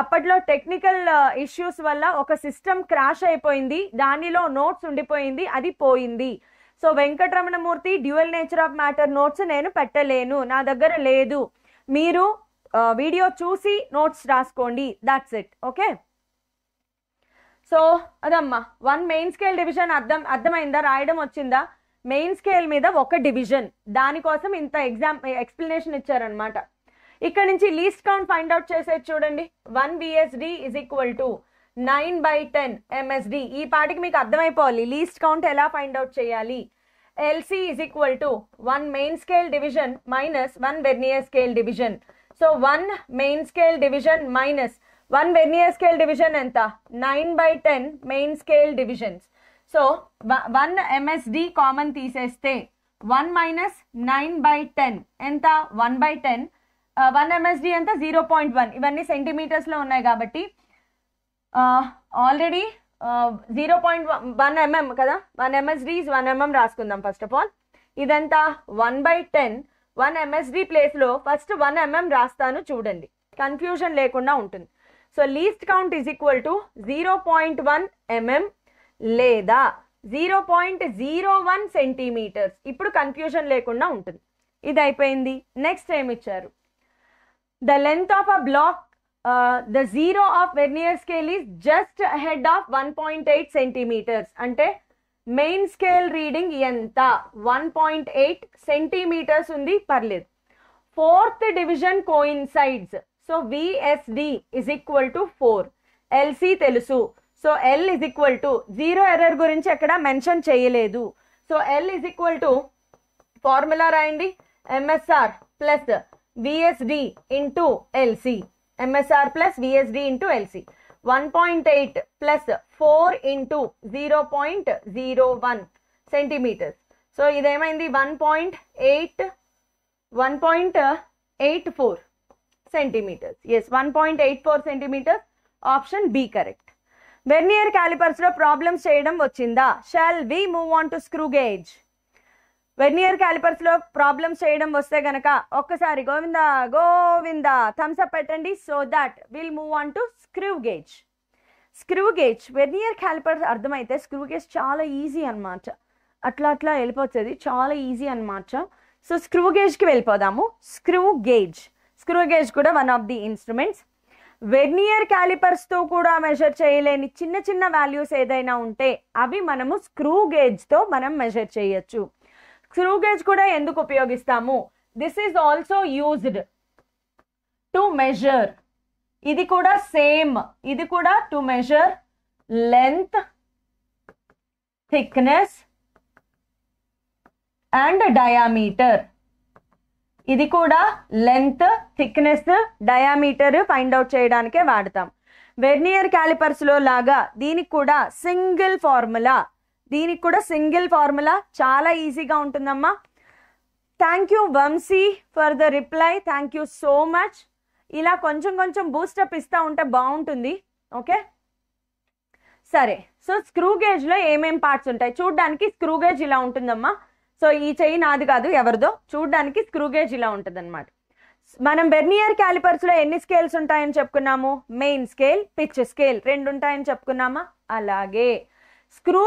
అప్పట్లో టెక్నికల్ ఇష్యూస్ uh, వల్ల ఒక సిస్టమ్ క్రాష్ అయిపోయింది దానిలో నోట్స్ ఉండిపోయింది అది పోయింది so Venkataramanamurthy dual nature of matter notes నేను పెట్టలేను నా దగ్గర లేదు మీరు వీడియో uh, చూసి నోట్స్ రాసుకోండి దాట్స్ ఇట్ ఓకే సో అదమ్మా వన్ మెయిన్ స్కేల్ డివిజన్ అర్థం అర్థమైందా రాయడం వచ్చిందా మెయిన్ స్కేల్ మీద ఒక డివిజన్ దానికోసం ఇంత ఎగ్జామ్ ఎక్స్ప్లెనేషన్ ఇచ్చారనమాట ఇక్కడ నుంచి లీస్ట్ కౌంట్ ఫైండ్ అవుట్ చేసేది చూడండి one VSD is equal to nine by ten MSD ఈ పాటికి మీకు అర్థమైపోవాలి లీస్ట్ కౌంట్ ఎలా ఫైండ్ అవుట్ చేయాలి LC is equal to one main scale division minus one vernier scale division so one main scale division minus one vernier scale division ఎంత nine by ten main scale divisions so one MSD common తీసేస్తే one minus nine by ten ఎంత one by ten one MSD అంతా zero point one ఇవన్నీ సెంటీమీటర్స్లో ఉన్నాయి కాబట్టి already zero point one mm కదా one MSD one mm రాసుకుందాం first of all ఇదంతా one by ten one MSD ప్లేస్లో ఫస్ట్ వన్ ఎంఎం రాస్తాను చూడండి కన్ఫ్యూజన్ లేకుండా ఉంటుంది so least count is equal to zero point one mm లేదా zero point zero one centimetres ఇప్పుడు confusion లేకుండా ఉంటుంది ఇది అయిపోయింది నెక్స్ట్ ఏమి ఇచ్చారు the length of a block the zero of vernier scale vernier just head of one point eight centimetres అంటే main scale reading ఎంత వన్ పాయింట్ ఎయిట్ సెంటీమీటర్స్ ఉంది పర్లేదు fourth division coincides so VSD is equal to four LC తెలుసు so L is equal to zero error గురించి ఎక్కడ mention చేయలేదు so L is equal to formula రాయండి MSR plus VSD into LC MSR plus VSD into LC one point eight plus four into zero point zero one centimetres so ఇదేమైంది one point eight one point eight four centimetres yes one point eight four centimetres option B correct vernier క్యాలిపర్స్లో problems చేయడం వచ్చిందా shall we move on to screw gauge vernier లో problems చేయడం వస్తే గనక ఒక్కసారి Govinda Govinda thumbs up పెట్టండి so that will move on to screw gauge screw gauge vernier calipers అర్థమైతే స్క్రూ గేజ్ చాలా ఈజీ అనమాట అట్లా అట్లా వెళ్ళిపోతుంది చాలా ఈజీ అనమాట సో స్క్రూ గేజ్కి వెళ్ళిపోదాము స్క్రూ గేజ్ స్క్రూ గేజ్ కూడా one of the instruments vernier క్యాలిపర్స్తో కూడా మెజర్ చేయలేని చిన్న చిన్న వాల్యూస్ ఏదైనా ఉంటే అవి మనము స్క్రూ గేజ్తో మనం మెజర్ చేయొచ్చు స్క్రూ గేజ్ కూడా ఎందుకు ఉపయోగిస్తాము this is also used to measure ఇది కూడా సేమ్ ఇది కూడా to measure length thickness and diameter ఇది కూడా length thickness diameter find out చేయడానికే వాడతాం వెర్నియర్ క్యాలిపర్స్లో లాగా దీనికి కూడా సింగిల్ ఫార్ములా దీనికి కూడా సింగిల్ ఫార్ములా చాలా ఈజీగా ఉంటుందమ్మా thank you Vamsi for the reply thank you so much ఇలా కొంచెం కొంచెం బూస్టప్ ఇస్తూ ఉంటే బాగుంటుంది ఓకే సరే సో స్క్రూ గేజ్లో ఏమేం పార్ట్స్ ఉంటాయి చూడడానికి స్క్రూ గేజ్ ఇలా ఉంటుందమ్మా సో ఈ చెయ్యి నాది కాదు ఎవరిదో చూడడానికి స్క్రూ గేజ్ ఇలా ఉంటుందన్నమాట మనం బెర్నియర్ క్యాలిపర్స్లో ఎన్ని స్కేల్స్ ఉంటాయని చెప్పుకున్నాము మెయిన్ స్కేల్ పిచ్ స్కేల్ రెండు ఉంటాయని చెప్పుకున్నామా అలాగే స్క్రూ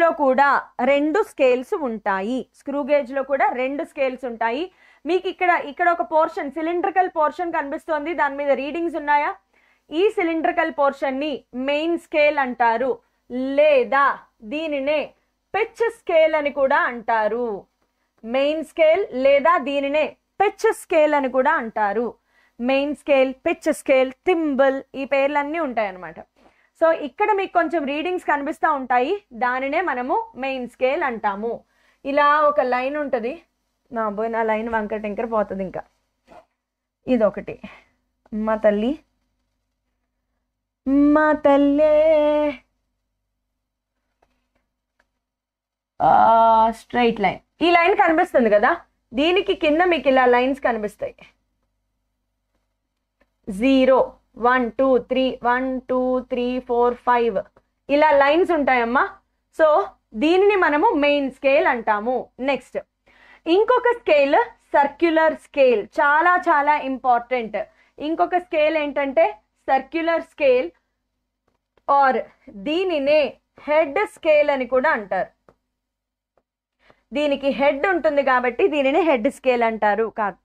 లో కూడా రెండు స్కేల్స్ ఉంటాయి స్క్రూ లో కూడా రెండు స్కేల్స్ ఉంటాయి మీకు ఇక్కడ ఇక్కడ ఒక పోర్షన్ సిలిండ్రికల్ పోర్షన్ కనిపిస్తోంది దాని మీద రీడింగ్స్ ఉన్నాయా ఈ సిలిండ్రికల్ పోర్షన్ని మెయిన్ స్కేల్ అంటారు లేదా దీనినే పెచ్ స్కేల్ అని కూడా అంటారు మెయిన్ స్కేల్ లేదా దీనినే పెచ్ స్కేల్ అని కూడా అంటారు main scale pitch scale thimble ఈ పేర్లన్నీ ఉంటాయన్నమాట సో ఇక్కడ మీకు కొంచెం రీడింగ్స్ కనిపిస్తూ ఉంటాయి దానినే మనము మెయిన్ స్కేల్ అంటాము ఇలా ఒక లైన్ ఉంటుంది నా పోయి నా లైన్ వంకటెంకర పోతుంది ఇంకా ఇదొకటి మా తల్లి మా తల్లే స్ట్రైట్ లైన్ ఈ లైన్ కనిపిస్తుంది కదా దీనికి కింద మీకు ఇలా లైన్స్ కనిపిస్తాయి zero one two three one two three four five ఇలా లైన్స్ ఉంటాయమ్మా సో దీనిని మనము మెయిన్ స్కేల్ అంటాము నెక్స్ట్ ఇంకొక స్కేల్ సర్క్యులర్ స్కేల్ చాలా చాలా ఇంపార్టెంట్ ఇంకొక స్కేల్ ఏంటంటే సర్క్యులర్ స్కేల్ ఆర్ దీనినే హెడ్ స్కేల్ అని కూడా అంటారు దీనికి హెడ్ ఉంటుంది కాబట్టి దీనిని హెడ్ స్కేల్ అంటారు కాదు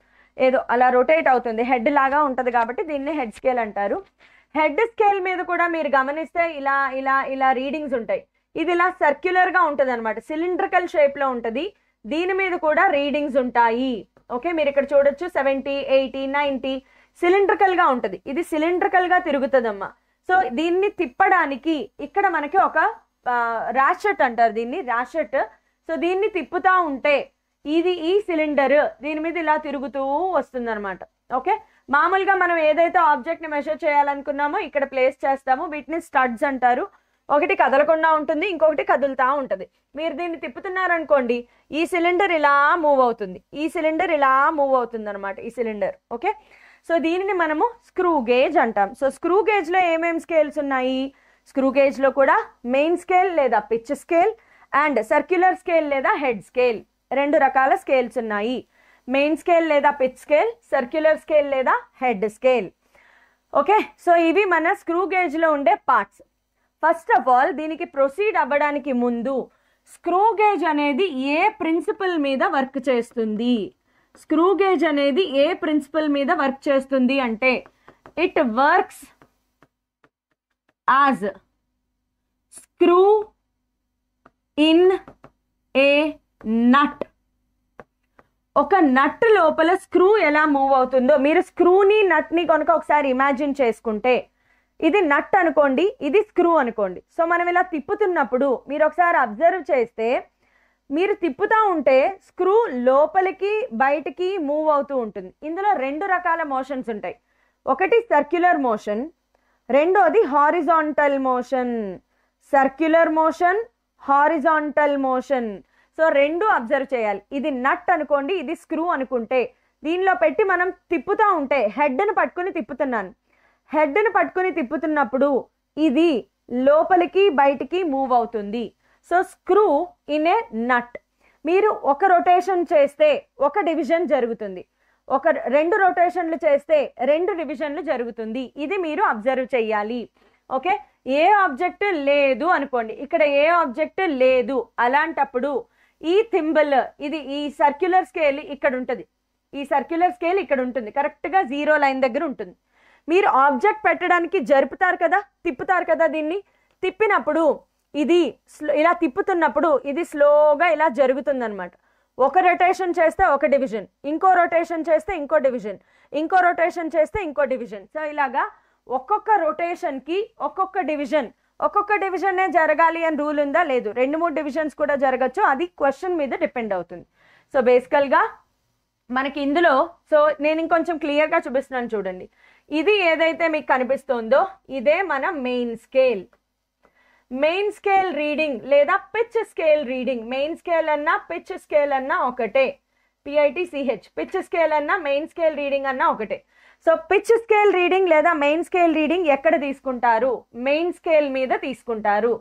ఏదో అలా రొటేట్ అవుతుంది హెడ్ లాగా ఉంటుంది కాబట్టి దీన్ని హెడ్ స్కేల్ అంటారు హెడ్ స్కేల్ మీద కూడా మీరు గమనిస్తే ఇలా ఇలా ఇలా రీడింగ్స్ ఉంటాయి ఇది ఇలా సర్క్యులర్గా ఉంటుంది అనమాట సిలిండ్రికల్ షేప్లో ఉంటుంది దీని మీద కూడా రీడింగ్స్ ఉంటాయి ఓకే మీరు ఇక్కడ చూడొచ్చు సెవెంటీ ఎయిటీ నైంటీ సిలిండ్రికల్గా ఉంటుంది ఇది సిలిండ్రికల్గా తిరుగుతుందమ్మా సో దీన్ని తిప్పడానికి ఇక్కడ మనకి ఒక రాషట్ అంటారు దీన్ని రాషట్ సో దీన్ని తిప్పుతూ ఉంటే ఇది ఈ సిలిండర్ దీని మీద ఇలా తిరుగుతూ వస్తుందన్నమాట ఓకే మామూలుగా మనం ఏదైతే ఆబ్జెక్ట్ని మెషర్ చేయాలనుకున్నామో ఇక్కడ ప్లేస్ చేస్తాము వీటిని స్టడ్స్ అంటారు ఒకటి కదలకుండా ఉంటుంది ఇంకొకటి కదులుతూ ఉంటుంది మీరు దీన్ని తిప్పుతున్నారనుకోండి ఈ సిలిండర్ ఇలా మూవ్ అవుతుంది ఈ సిలిండర్ ఇలా మూవ్ అవుతుంది అనమాట ఈ సిలిండర్ ఓకే సో దీనిని మనము స్క్రూ గేజ్ అంటాం సో స్క్రూ గేజ్లో ఏమేమి స్కేల్స్ ఉన్నాయి స్క్రూ గేజ్లో కూడా మెయిన్ స్కేల్ లేదా pitch scale and circular scale లేదా హెడ్ స్కేల్ రెండు రకాల స్కేల్స్ ఉన్నాయి మెయిన్ స్కేల్ లేదా పిచ్ స్కేల్ సర్క్యులర్ స్కేల్ లేదా హెడ్ స్కేల్ ఓకే సో ఇవి మన స్క్రూ గేజ్లో ఉండే పార్ట్స్ ఫస్ట్ ఆఫ్ ఆల్ దీనికి ప్రొసీడ్ అవ్వడానికి ముందు స్క్రూ గేజ్ అనేది ఏ ప్రిన్సిపల్ మీద వర్క్ చేస్తుంది స్క్రూ గేజ్ అనేది ఏ ప్రిన్సిపల్ మీద వర్క్ చేస్తుంది అంటే it works as screw in a nut ఒక నట్ లోపల స్క్రూ ఎలా మూవ్ అవుతుందో మీరు స్క్రూని నట్ని కనుక ఒకసారి ఇమాజిన్ చేసుకుంటే ఇది నట్ అనుకోండి ఇది స్క్రూ అనుకోండి సో మనం ఇలా తిప్పుతున్నప్పుడు మీరు ఒకసారి అబ్జర్వ్ చేస్తే మీరు తిప్పుతూ ఉంటే స్క్రూ లోపలికి బయటికి మూవ్ అవుతూ ఉంటుంది ఇందులో రెండు రకాల మోషన్స్ ఉంటాయి ఒకటి సర్క్యులర్ మోషన్ రెండోది horizontal motion circular motion horizontal motion so రెండు అబ్జర్వ్ చేయాలి ఇది నట్ అనుకోండి ఇది స్క్రూ అనుకుంటే దీనిలో పెట్టి మనం తిప్పుతూ ఉంటే హెడ్ను పట్టుకుని తిప్పుతున్నాను హెడ్ను పట్టుకుని తిప్పుతున్నప్పుడు ఇది లోపలికి బయటికి మూవ్ అవుతుంది so screw in a nut మీరు ఒక రొటేషన్ చేస్తే ఒక డివిజన్ జరుగుతుంది ఒక రెండు రొటేషన్లు చేస్తే రెండు డివిజన్లు జరుగుతుంది ఇది మీరు అబ్జర్వ్ చేయాలి ఓకే ఏ ఆబ్జెక్ట్ లేదు అనుకోండి ఇక్కడ ఏ ఆబ్జెక్ట్ లేదు అలాంటప్పుడు ఈ థింబల్ ఇది ఈ సర్క్యులర్ స్కేల్ ఇక్కడ ఉంటుంది ఈ సర్క్యులర్ స్కేల్ ఇక్కడ ఉంటుంది కరెక్ట్గా జీరో లైన్ దగ్గర ఉంటుంది మీరు ఆబ్జెక్ట్ పెట్టడానికి జరుపుతారు కదా తిప్పుతారు కదా దీన్ని తిప్పినప్పుడు ఇది ఇలా తిప్పుతున్నప్పుడు ఇది స్లోగా ఇలా జరుగుతుందనమాట ఒక రొటేషన్ చేస్తే ఒక డివిజన్ ఇంకో రొటేషన్ చేస్తే ఇంకో డివిజన్ ఇంకో రొటేషన్ చేస్తే ఇంకో డివిజన్ సో ఇలాగా ఒక్కొక్క రొటేషన్కి ఒక్కొక్క డివిజన్ ఒక్కొక్క డివిజనే జరగాలి అని రూల్ ఉందా లేదు రెండు మూడు డివిజన్స్ కూడా జరగచ్చు అది క్వశ్చన్ మీద డిపెండ్ అవుతుంది సో బేసికల్గా మనకి ఇందులో సో నేను ఇంకొంచెం క్లియర్గా చూపిస్తున్నాను చూడండి ఇది ఏదైతే మీకు కనిపిస్తోందో ఇదే మన main scale main scale reading లేదా pitch scale reading main scale అన్నా పిచ్ స్కేల్ అన్నా ఒకటే సిహెచ్ పిచ్ స్కేల్ అన్నా మెయిన్ స్కేల్ రీడింగ్ అన్నా ఒకటే సో పిచ్ స్కేల్ రీడింగ్ లేదా మెయిన్ స్కేల్ రీడింగ్ ఎక్కడ తీసుకుంటారు మెయిన్ స్కేల్ మీద తీసుకుంటారు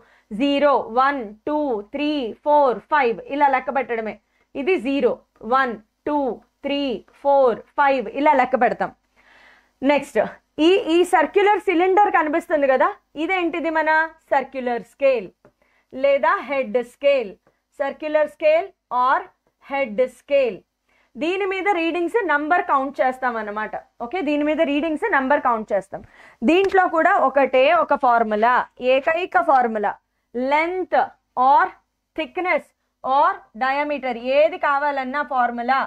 zero one two three four five ఇలా లెక్క పెట్టడమే ఇది zero one two three four five ఇలా లెక్క పెడతాం నెక్స్ట్ ఈ ఈ సర్క్యులర్ సిలిండర్ కనిపిస్తుంది కదా ఇదేంటిది మన సర్క్యులర్ స్కేల్ లేదా head scale circular scale or head scale దీని మీద రీడింగ్స్ నంబర్ కౌంట్ చేస్తాం అనమాట ఓకే దీని మీద రీడింగ్స్ నంబర్ కౌంట్ చేస్తాం దీంట్లో కూడా ఒకటే ఒక ఫార్ములా ఏకైక formula length or thickness or diameter ఏది కావాలన్నా formula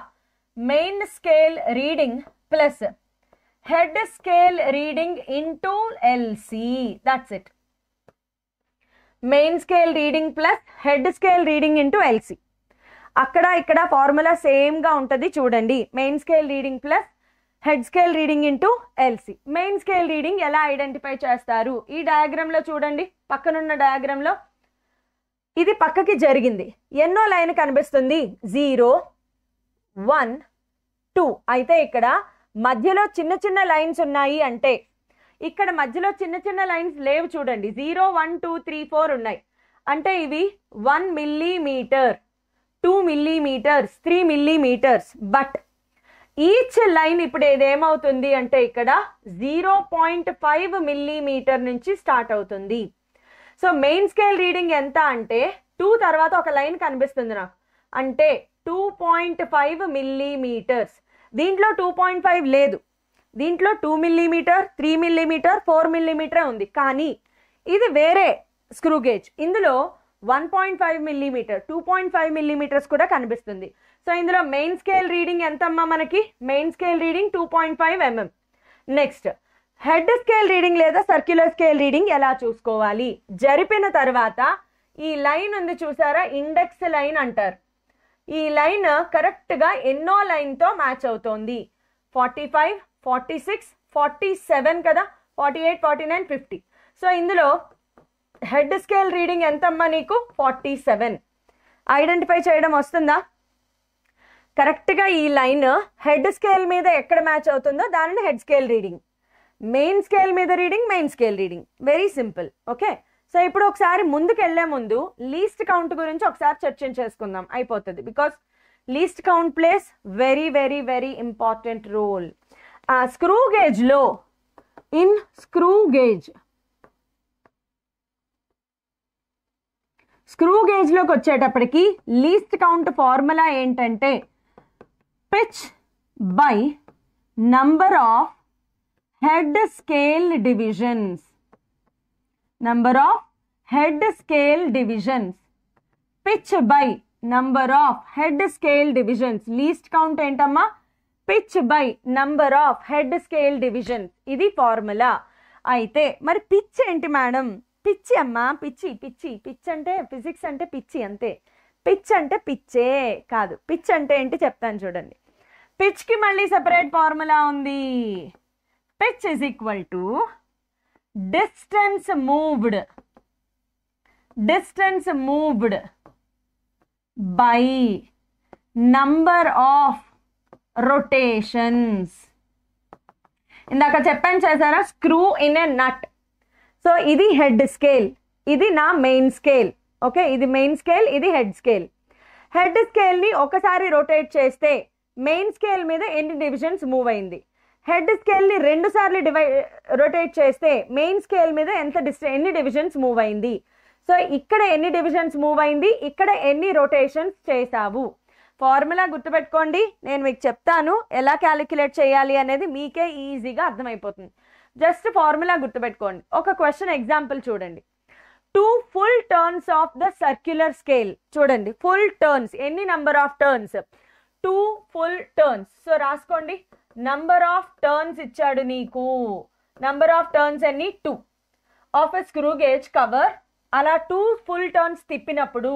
main scale reading plus head scale reading into LC that's it main scale reading plus head scale reading into LC అక్కడ ఇక్కడ ఫార్ములా సేమ్గా ఉంటుంది చూడండి main scale reading plus head scale reading into LC main scale reading ఎలా identify చేస్తారు ఈ డయాగ్రామ్లో చూడండి పక్కనున్న డయాగ్రామ్లో ఇది పక్కకి జరిగింది ఎన్నో లైన్ కనిపిస్తుంది జీరో వన్ టూ అయితే ఇక్కడ మధ్యలో చిన్న చిన్న లైన్స్ ఉన్నాయి అంటే ఇక్కడ మధ్యలో చిన్న చిన్న లైన్స్ లేవు చూడండి zero one two three four ఉన్నాయి అంటే ఇవి one millimetre two millimetres three millimetres but each line ఇప్పుడు ఏమవుతుంది అంటే ఇక్కడ జీరో పాయింట్ ఫైవ్ మిల్లీమీటర్ నుంచి స్టార్ట్ అవుతుంది సో మెయిన్ స్కేల్ రీడింగ్ ఎంత అంటే టూ తర్వాత ఒక లైన్ కనిపిస్తుంది నాకు అంటే టూ పాయింట్ ఫైవ్ మిల్లీమీటర్స్ దీంట్లో టూ పాయింట్ ఫైవ్ లేదు దీంట్లో two millimetre three millimetre four మిల్లీమీటరే ఉంది కానీ ఇది వేరే స్క్రూ గేజ్ ఇందులో one point five millimetre two point five millimetres కూడా కనిపిస్తుంది సో ఇందులో మెయిన్ స్కేల్ రీడింగ్ ఎంతమ్మా మనకి main scale reading two point five mm next head scale reading లేదా సర్క్యులర్ స్కేల్ రీడింగ్ ఎలా చూసుకోవాలి జరిపిన తర్వాత ఈ లైన్ ఉంది చూసారా ఇండెక్స్ లైన్ అంటారు ఈ లైన్ కరెక్ట్గా ఎన్నో లైన్తో మ్యాచ్ అవుతోంది forty five forty six forty seven కదా forty eight forty nine fifty so ఇందులో హెడ్ స్కేల్ రీడింగ్ ఎంతమ్మా నీకు ఫార్టీ సెవెన్ ఐడెంటిఫై చేయడం వస్తుందా కరెక్ట్గా ఈ లైన్ హెడ్ స్కేల్ మీద ఎక్కడ మ్యాచ్ అవుతుందో దానిని head scale reading main scale మీద reading main scale reading very simple okay so ఇప్పుడు ఒకసారి ముందుకు ముందు లీస్ట్ కౌంట్ గురించి ఒకసారి చర్చించేసుకుందాం అయిపోతుంది because least count plays very very very important role screw గేజ్లో ఇన్ స్క్రూ గేజ్ స్క్రూ గేజ్లోకి వచ్చేటప్పటికి లీస్ట్ కౌంట్ ఫార్ములా ఏంటంటే pitch by number of head scale divisions number of head scale divisions pitch by number of head scale divisions least count ఏంటమ్మా pitch by number of head scale divisions ఇది formula అయితే మరి pitch ఏంటి madam పిచ్చి అమ్మ పిచ్చి పిచ్చి పిచ్చి అంటే ఫిజిక్స్ అంటే పిచ్చి అంతే పిచ్ అంటే పిచ్చే కాదు పిచ్ అంటే ఏంటి చెప్తాను చూడండి పిచ్కి మళ్ళీ సెపరేట్ ఫార్ములా ఉంది pitch is equal to distance moved distance moved by number of rotations ఇందాక చెప్పాను చేశారా screw in a nut so ఇది హెడ్ స్కేల్ ఇది నా మెయిన్ స్కేల్ ఓకే ఇది మెయిన్ స్కేల్ ఇది హెడ్ స్కేల్ హెడ్ స్కేల్ని ఒకసారి రొటేట్ చేస్తే మెయిన్ స్కేల్ మీద ఎన్ని డివిజన్స్ మూవ్ అయింది హెడ్ స్కేల్ని రెండు సార్లు డివై రొటేట్ చేస్తే మెయిన్ స్కేల్ మీద ఎంత డిస్ ఎన్ని డివిజన్స్ మూవ్ అయింది సో ఇక్కడ ఎన్ని డివిజన్స్ మూవ్ అయింది ఇక్కడ ఎన్ని రొటేషన్స్ చేశావు ఫార్ములా గుర్తుపెట్టుకోండి నేను మీకు చెప్తాను ఎలా క్యాలిక్యులేట్ చేయాలి అనేది మీకే ఈజీగా అర్థమైపోతుంది జస్ట్ ఫార్ములా గుర్తుపెట్టుకోండి ఒక క్వశ్చన్ ఎగ్జాంపుల్ చూడండి two full turns of the circular scale చూడండి ఫుల్ టర్న్స్ ఎన్ని number of turns two full turns so రాసుకోండి నంబర్ ఆఫ్ టర్న్స్ ఇచ్చాడు నీకు నంబర్ ఆఫ్ టర్న్స్ అన్ని two of a screw gauge cover అలా టూ ఫుల్ టర్న్స్ తిప్పినప్పుడు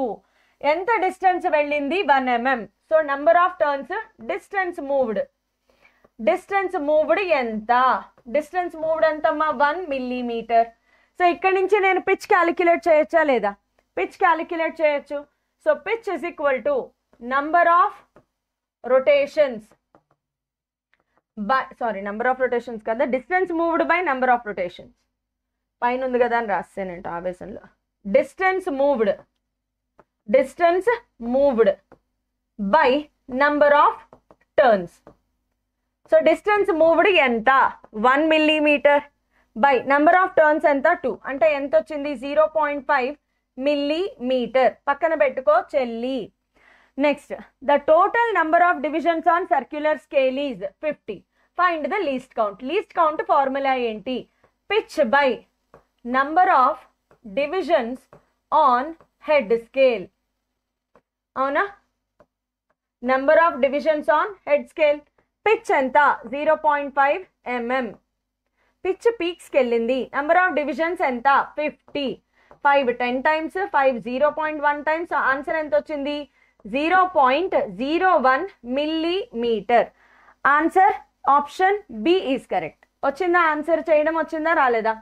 ఎంత distance వెళ్ళింది one mm so number of turns distance moved distance moved ఎంత distance moved ఎంతమ్మా వన్ మిల్లీమీటర్ సో ఇక్కడ నుంచి నేను పిచ్ క్యాలిక్యులేట్ చేయొచ్చా లేదా పిచ్ క్యాలిక్యులేట్ చేయొచ్చు so pitch is equal to number of rotations by sorry number of rotations కదా distance moved by number of rotations పైన ఉంది కదా అని రాస్తానంట ఆవేశంలో distance moved distance moved by number of turns so distance moved ఎంత one millimetre by number of turns ఎంత two అంటే ఎంత వచ్చింది జీరో పాయింట్ ఫైవ్ మిల్లీమీటర్ పక్కన పెట్టుకో చెల్లి next the total number of divisions on circular scale is fifty find the least count least count formula ఏంటి pitch by number of divisions on head scale అవునా number of divisions on head scale pitch ఎంత zero point five mm pitch పీక్స్కి వెళ్ళింది number of divisions ఎంత fifty five ten times five zero point one times answer ఎంత వచ్చింది zero point zero one millimetre answer option B is correct వచ్చిందా answer చేయడం వచ్చిందా రాలేదా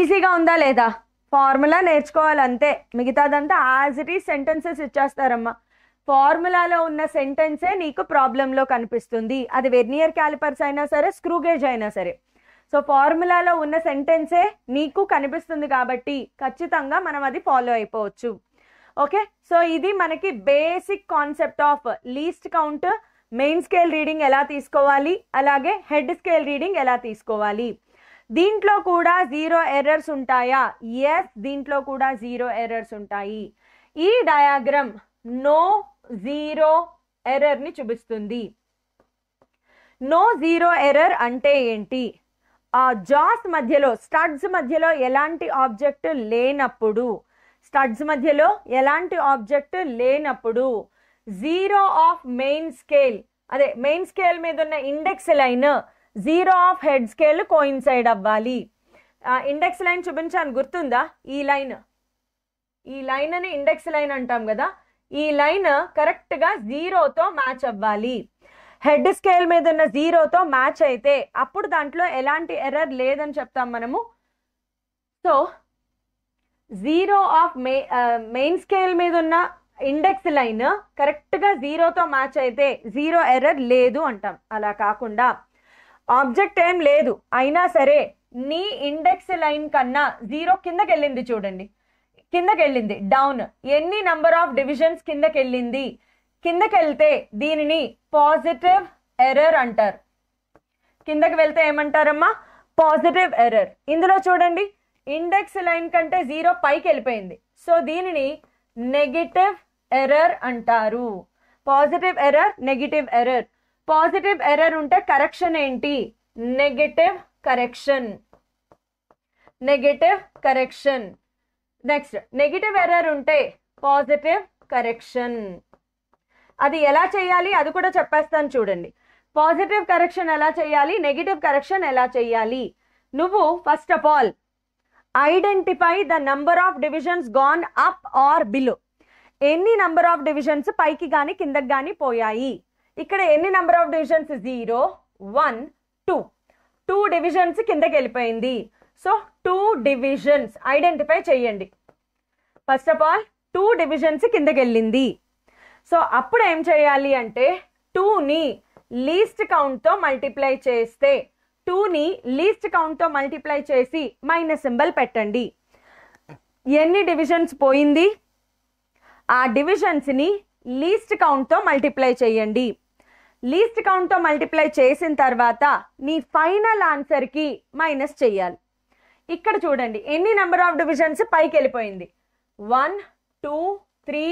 ఈజీగా ఉందా లేదా ఫార్ములా నేర్చుకోవాలంతే మిగతాదంతా యాజ్ ఇట్ ఈజ్ సెంటెన్సెస్ ఇచ్చేస్తారమ్మా ఫార్ములాలో ఉన్న సెంటెన్సే నీకు ప్రాబ్లంలో కనిపిస్తుంది అది వెర్నియర్ క్యాలిపర్స్ అయినా సరే స్క్రూగేజ్ అయినా సరే సో ఫార్ములాలో ఉన్న సెంటెన్సే నీకు కనిపిస్తుంది కాబట్టి ఖచ్చితంగా మనం అది ఫాలో అయిపోవచ్చు ఓకే సో ఇది మనకి basic concept of least count main scale reading ఎలా తీసుకోవాలి అలాగే హెడ్ స్కేల్ రీడింగ్ ఎలా తీసుకోవాలి దీంట్లో కూడా జీరో ఎర్రర్స్ ఉంటాయా ఎస్ దీంట్లో కూడా జీరో ఎర్రర్స్ ఉంటాయి ఈ డయాగ్రమ్ నో జీరో ఎర్రర్ని చూపిస్తుంది నో జీరో ఎర్రర్ అంటే ఏంటి ఆ జాస్ మధ్యలో స్టడ్స్ మధ్యలో ఎలాంటి ఆబ్జెక్ట్ లేనప్పుడు స్టడ్స్ మధ్యలో ఎలాంటి ఆబ్జెక్ట్ లేనప్పుడు జీరో ఆఫ్ మెయిన్ స్కేల్ అదే మెయిన్ స్కేల్ మీద ఉన్న index line zero of head scale coincide అవ్వాలి ఇండెక్స్ లైన్ చూపించాను గుర్తుందా ఈ లైన్ ఈ లైన్ అని ఇండెక్స్ లైన్ అంటాం కదా ఈ లైన్ కరెక్ట్గా జీరోతో మ్యాచ్ అవ్వాలి హెడ్ స్కేల్ మీద ఉన్న జీరోతో మ్యాచ్ అయితే అప్పుడు దాంట్లో ఎలాంటి ఎర్రర్ లేదని చెప్తాం మనము సో జీరో ఆఫ్ మె మెయిన్ స్కేల్ మీద ఉన్న ఇండెక్స్ లైన్ కరెక్ట్గా జీరోతో మ్యాచ్ అయితే జీరో ఎర్రర్ లేదు అంటాం అలా కాకుండా ఆబ్జెక్ట్ ఏం లేదు అయినా సరే నీ ఇండెక్స్ లైన్ కన్నా జీరో కిందకి వెళ్ళింది చూడండి కిందకి వెళ్ళింది డౌన్ ఎన్ని నంబర్ ఆఫ్ డివిజన్స్ కిందకి వెళ్ళింది కిందకి వెళ్తే దీనిని పాజిటివ్ ఎర్రర్ అంటారు కిందకి వెళ్తే ఏమంటారమ్మా పాజిటివ్ ఎర్రర్ ఇందులో చూడండి ఇండెక్స్ లైన్ కంటే జీరో పైకి వెళ్ళిపోయింది సో దీనిని నెగిటివ్ ఎర్రర్ అంటారు positive error negative error positive error ఉంటే కరెక్షన్ ఏంటి negative correction negative correction next negative error ఉంటే పాజిటివ్ కరెక్షన్ అది ఎలా చేయాలి అది కూడా చెప్పేస్తాను చూడండి పాజిటివ్ కరెక్షన్ ఎలా చేయాలి నెగిటివ్ కరెక్షన్ ఎలా చేయాలి నువ్వు first of all identify the number of divisions gone up or below ఎన్ని నంబర్ ఆఫ్ డివిజన్స్ పైకి కానీ కిందకి కానీ పోయాయి ఇక్కడ ఎన్ని number of divisions zero one two two divisions కిందకి వెళ్ళిపోయింది సో టూ డివిజన్స్ ఐడెంటిఫై చేయండి first of all two divisions కిందకి వెళ్ళింది సో అప్పుడు ఏం చేయాలి అంటే టూని లీస్ట్ కౌంట్తో మల్టిప్లై చేస్తే టూని లీస్ట్ కౌంట్తో మల్టిప్లై చేసి మైనస్ సింబల్ పెట్టండి ఎన్ని డివిజన్స్ పోయింది ఆ డివిజన్స్ని లీస్ట్ కౌంట్తో మల్టిప్లై చేయండి లీస్ట్ కౌంట్తో మల్టిప్లై చేసిన తర్వాత నీ ఫైనల్ ఆన్సర్కి మైనస్ చేయాలి ఇక్కడ చూడండి ఎన్ని నెంబర్ ఆఫ్ డివిజన్స్ పైకి వెళ్ళిపోయింది one two three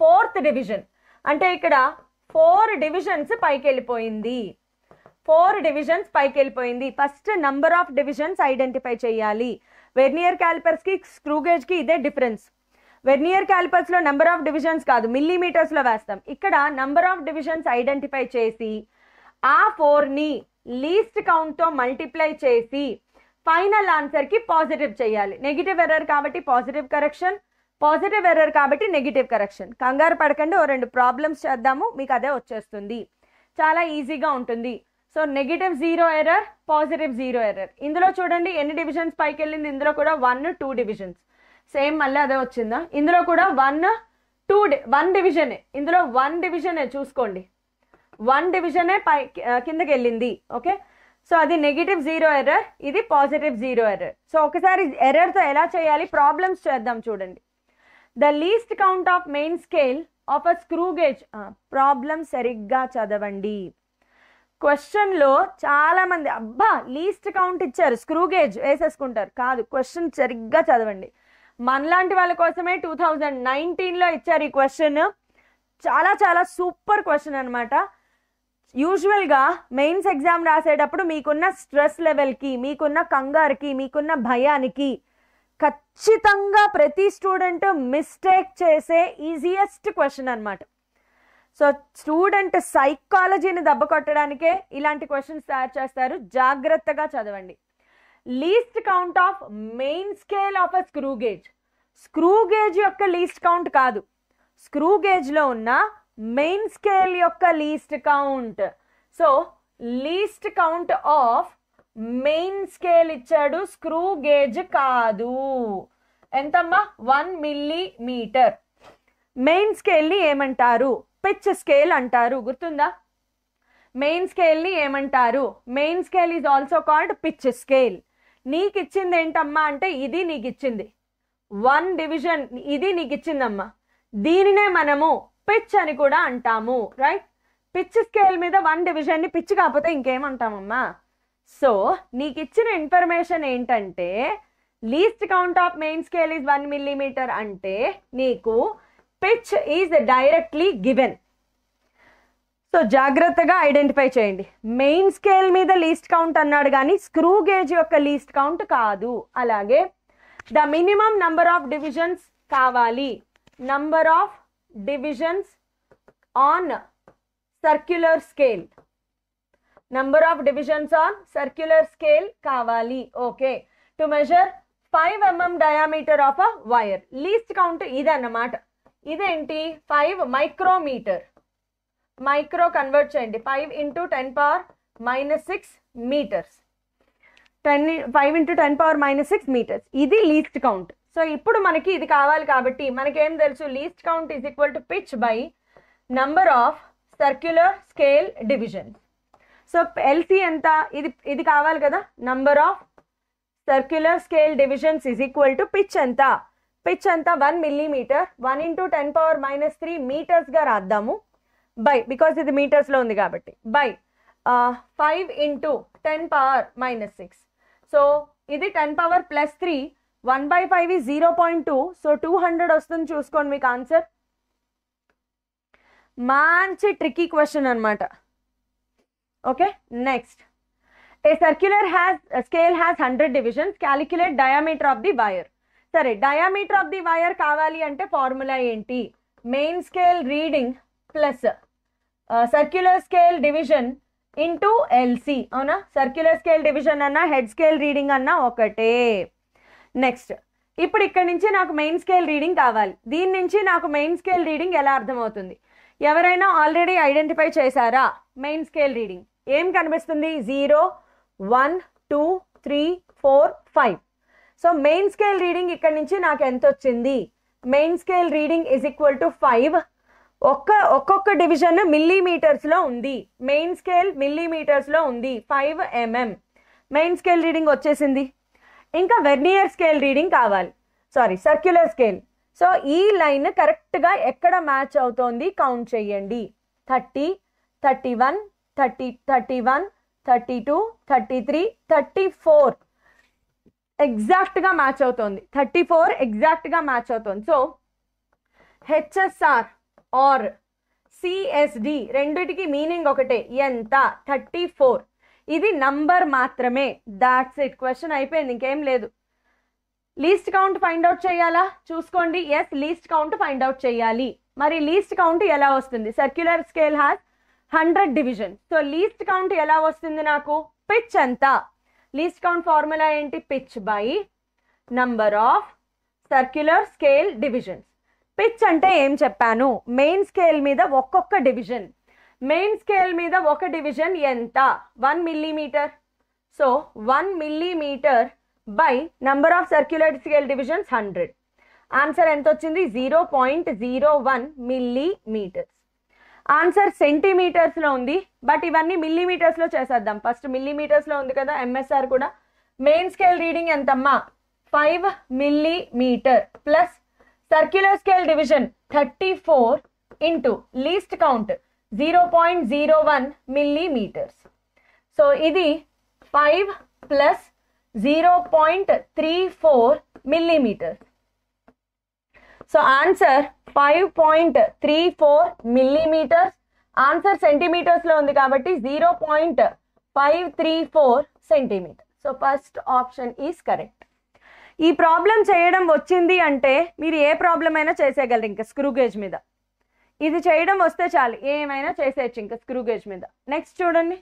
fourth division అంటే ఇక్కడ ఫోర్ డివిజన్స్ పైకి వెళ్ళిపోయింది ఫోర్ డివిజన్స్ పైకి వెళ్ళిపోయింది first number of divisions identify చేయాలి వెర్నియర్ క్యాలిపర్స్కి స్క్రూ ఇదే డిఫరెన్స్ వెర్నియర్ క్యాలిపర్స్లో నెంబర్ ఆఫ్ డివిజన్స్ కాదు మిల్లీమీటర్స్లో వేస్తాం ఇక్కడ నంబర్ ఆఫ్ డివిజన్స్ ఐడెంటిఫై చేసి ఆ ఫోర్ని లీస్ట్ కౌంట్తో మల్టిప్లై చేసి ఫైనల్ ఆన్సర్కి పాజిటివ్ చేయాలి నెగిటివ్ ఎర్రర్ కాబట్టి పాజిటివ్ కరెక్షన్ పాజిటివ్ ఎర్రర్ కాబట్టి నెగిటివ్ కరెక్షన్ కంగారు పడకండి ఓ రెండు ప్రాబ్లమ్స్ చేద్దాము మీకు అదే వచ్చేస్తుంది చాలా ఈజీగా ఉంటుంది so negative zero error positive zero error ఇందులో చూడండి ఎన్ని డివిజన్స్ పైకి వెళ్ళింది ఇందులో కూడా వన్ టూ డివిజన్స్ సేమ్ మళ్ళీ అదే వచ్చిందా ఇందులో కూడా వన్ టూ వన్ డివిజనే ఇందులో వన్ డివిజనే చూసుకోండి వన్ డివిజనే పై కిందకి వెళ్ళింది ఓకే సో అది నెగిటివ్ జీరో ఎర్రర్ ఇది పాజిటివ్ జీరో ఎర్రర్ సో ఒకసారి ఎర్రర్తో ఎలా చేయాలి ప్రాబ్లమ్స్ చేద్దాం చూడండి the least count of main scale of a screw gauge సరిగ్గా చదవండి క్వశ్చన్లో చాలామంది అబ్బా లీస్ట్ కౌంట్ ఇచ్చారు స్క్రూ గేజ్ వేసేసుకుంటారు కాదు క్వశ్చన్ సరిగ్గా చదవండి మనలాంటి వాళ్ళ కోసమే టూ థౌజండ్ నైన్టీన్లో ఇచ్చారు ఈ క్వశ్చన్ చాలా చాలా సూపర్ క్వశ్చన్ అనమాట యూజువల్గా మెయిన్స్ ఎగ్జామ్ రాసేటప్పుడు మీకున్న స్ట్రెస్ లెవెల్కి మీకున్న కంగారుకి మీకున్న భయానికి ఖచ్చితంగా ప్రతి స్టూడెంట్ మిస్టేక్ చేసే ఈజియెస్ట్ క్వశ్చన్ అనమాట సో స్టూడెంట్ సైకాలజీని దెబ్బ కొట్టడానికే ఇలాంటి క్వశ్చన్స్ తయారు చేస్తారు జాగ్రత్తగా చదవండి least count of main scale of a screw gauge screw gauge యొక్క లీస్ట్ కౌంట్ కాదు స్క్రూ గేజ్లో ఉన్న మెయిన్ స్కేల్ యొక్క least count so least count of main scale ఇచ్చాడు స్క్రూ గేజ్ కాదు ఎంతమ్మా వన్ మిల్లీమీటర్ మెయిన్ స్కేల్ని ఏమంటారు పిచ్ స్కేల్ అంటారు గుర్తుందా మెయిన్ స్కేల్ని ఏమంటారు main scale is also called pitch scale నీకు ఇచ్చింది ఏంటమ్మా అంటే ఇది నీకు ఇచ్చింది వన్ డివిజన్ ఇది నీకు ఇచ్చిందమ్మా దీనినే మనము పిచ్ అని కూడా అంటాము రైట్ పిచ్ స్కేల్ మీద వన్ డివిజన్ని పిచ్ కాకపోతే ఇంకేమంటామమ్మా సో నీకు ఇచ్చిన ఇన్ఫర్మేషన్ ఏంటంటే least count of main scale is one millimetre అంటే నీకు pitch is directly given so జాగ్రత్తగా ఐడెంటిఫై చేయండి మెయిన్ స్కేల్ మీద లీస్ట్ కౌంట్ అన్నాడు కానీ స్క్రూ గేజ్ యొక్క లీస్ట్ కౌంట్ కాదు అలాగే the minimum number of divisions కావాలి number of divisions on circular scale number of divisions on circular scale kavali okay to measure 5 mm diameter of a wire least count ఇదన్నమాట ఇదేంటి five micrometre micro convert చేయండి five into ten power minus six metres ten five into ten power minus six metres ఇది least count so ఇప్పుడు మనకి ఇది కావాలి కాబట్టి మనకేం తెలుసు least count is equal to pitch by number of circular scale division so LC ఎంత ఇది ఇది కావాలి కదా number of circular scale divisions is equal to pitch ఎంత పిచ్ ఎంత one millimetre one into ten power minus three మీటర్స్గా రాద్దాము by because ఇది మీటర్స్లో ఉంది కాబట్టి by five into ten power minus six so ఇది ten power plus three one by five ఈ zero point two so two hundred వస్తుంది చూసుకోండి మీకు ఆన్సర్ మంచి ట్రిక్కీ క్వశ్చన్ అనమాట okay next a circular has scale has hundred divisions calculate diameter of the wire సరే diameter of the wire కావాలి అంటే formula ఏంటి main scale reading plus circular scale division into LC అవునా circular scale division అన్నా head scale reading అన్నా ఒకటే next ఇప్పుడు ఇక్కడ నుంచి నాకు మెయిన్ స్కేల్ రీడింగ్ కావాలి దీని నుంచి నాకు మెయిన్ స్కేల్ రీడింగ్ ఎలా అర్థమవుతుంది ఎవరైనా ఆల్రెడీ ఐడెంటిఫై చేశారా మెయిన్ స్కేల్ రీడింగ్ ఏం కనిపిస్తుంది zero one two three four five so main scale reading ఇక్కడ నుంచి నాకు ఎంత వచ్చింది main scale reading is equal to five ఒక్క ఒక్కొక్క డివిజన్ మిల్లీమీటర్స్లో ఉంది మెయిన్ స్కేల్ మిల్లీమీటర్స్లో ఉంది five mm main scale reading వచ్చేసింది ఇంకా వెర్నియర్ స్కేల్ రీడింగ్ కావాలి సారీ సర్క్యులర్ స్కేల్ సో ఈ లైన్ కరెక్ట్గా ఎక్కడ మ్యాచ్ అవుతోంది కౌంట్ చేయండి thirty thirty one thirty thirty one thirty two thirty three thirty four ఎగ్జాక్ట్గా మ్యాచ్ అవుతోంది థర్టీ ఫోర్ ఎగ్జాక్ట్గా మ్యాచ్ అవుతుంది సో హెచ్ఎస్ఆర్ ఆర్ సిఎస్డి రెండిటికి మీనింగ్ ఒకటే ఎంత థర్టీ ఫోర్ ఇది నంబర్ మాత్రమే దాట్స్ ఇట్ క్వశ్చన్ అయిపోయింది ఇంకేం లేదు లీస్ట్ కౌంట్ ఫైండ్ అవుట్ చేయాలా చూసుకోండి yes least count find out చేయాలి మరి లీస్ట్ కౌంట్ ఎలా వస్తుంది circular scale has hundred division so least count ఎలా వస్తుంది నాకు పిచ్ ఎంత లీస్ట్ కౌంట్ ఫార్ములా ఏంటి pitch by number of circular scale divisions pitch అంటే ఏం చెప్పాను మెయిన్ స్కేల్ మీద ఒక్కొక్క డివిజన్ మెయిన్ స్కేల్ మీద ఒక డివిజన్ ఎంత one millimetre so one millimetre by number of circular scale divisions hundred answer ఎంత వచ్చింది zero point zero one millimetres answer సెంటీమీటర్స్లో ఉంది బట్ ఇవన్నీ మిల్లీమీటర్స్లో చేసేద్దాం ఫస్ట్ మిల్లీమీటర్స్లో ఉంది కదా ఎంఎస్ఆర్ కూడా మెయిన్ స్కేల్ రీడింగ్ ఎంతమ్మా five millimetre plus circular scale division thirty four into least count zero point zero one millimetres so ఇది five plus zero point three four millimetre so answer five point three four millimetres answer సెంటీమీటర్స్లో ఉంది కాబట్టి zero point five three four centimetre so first option is correct ఈ problem చేయడం వచ్చింది అంటే మీరు ఏ problem అయినా చేసేయగలరు ఇంకా స్క్రూ గేజ్ మీద ఇది చేయడం వస్తే చాలు ఏమైనా చేసేయచ్చు ఇంకా స్క్రూ గేజ్ మీద నెక్స్ట్ చూడండి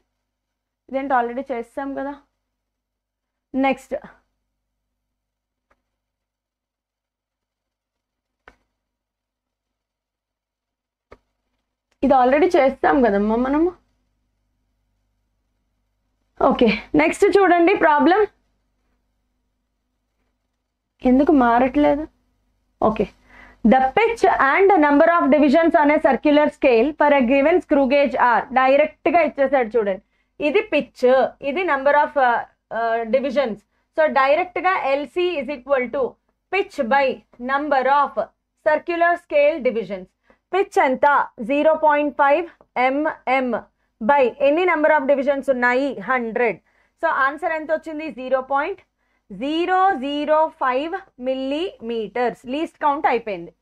ఇదేంటి ఆల్రెడీ చేస్తాం కదా నెక్స్ట్ ఇది ఆల్రెడీ చేస్తాం కదమ్మా మనము ఓకే నెక్స్ట్ చూడండి ప్రాబ్లం ఎందుకు మారట్లేదు okay the pitch and number of divisions అనే circular scale for scale for a given screw గా ఇచ్చేసాడు చూడండి ఇది పిచ్ ఇది number of divisions so direct గా LC is equal to pitch by number of circular scale divisions pitch ఎంత zero point five mm by ఎన్ని number of divisions ఉన్నాయి hundred so answer ఎంత వచ్చింది zero point zero zero five millimetres least count అయిపోయింది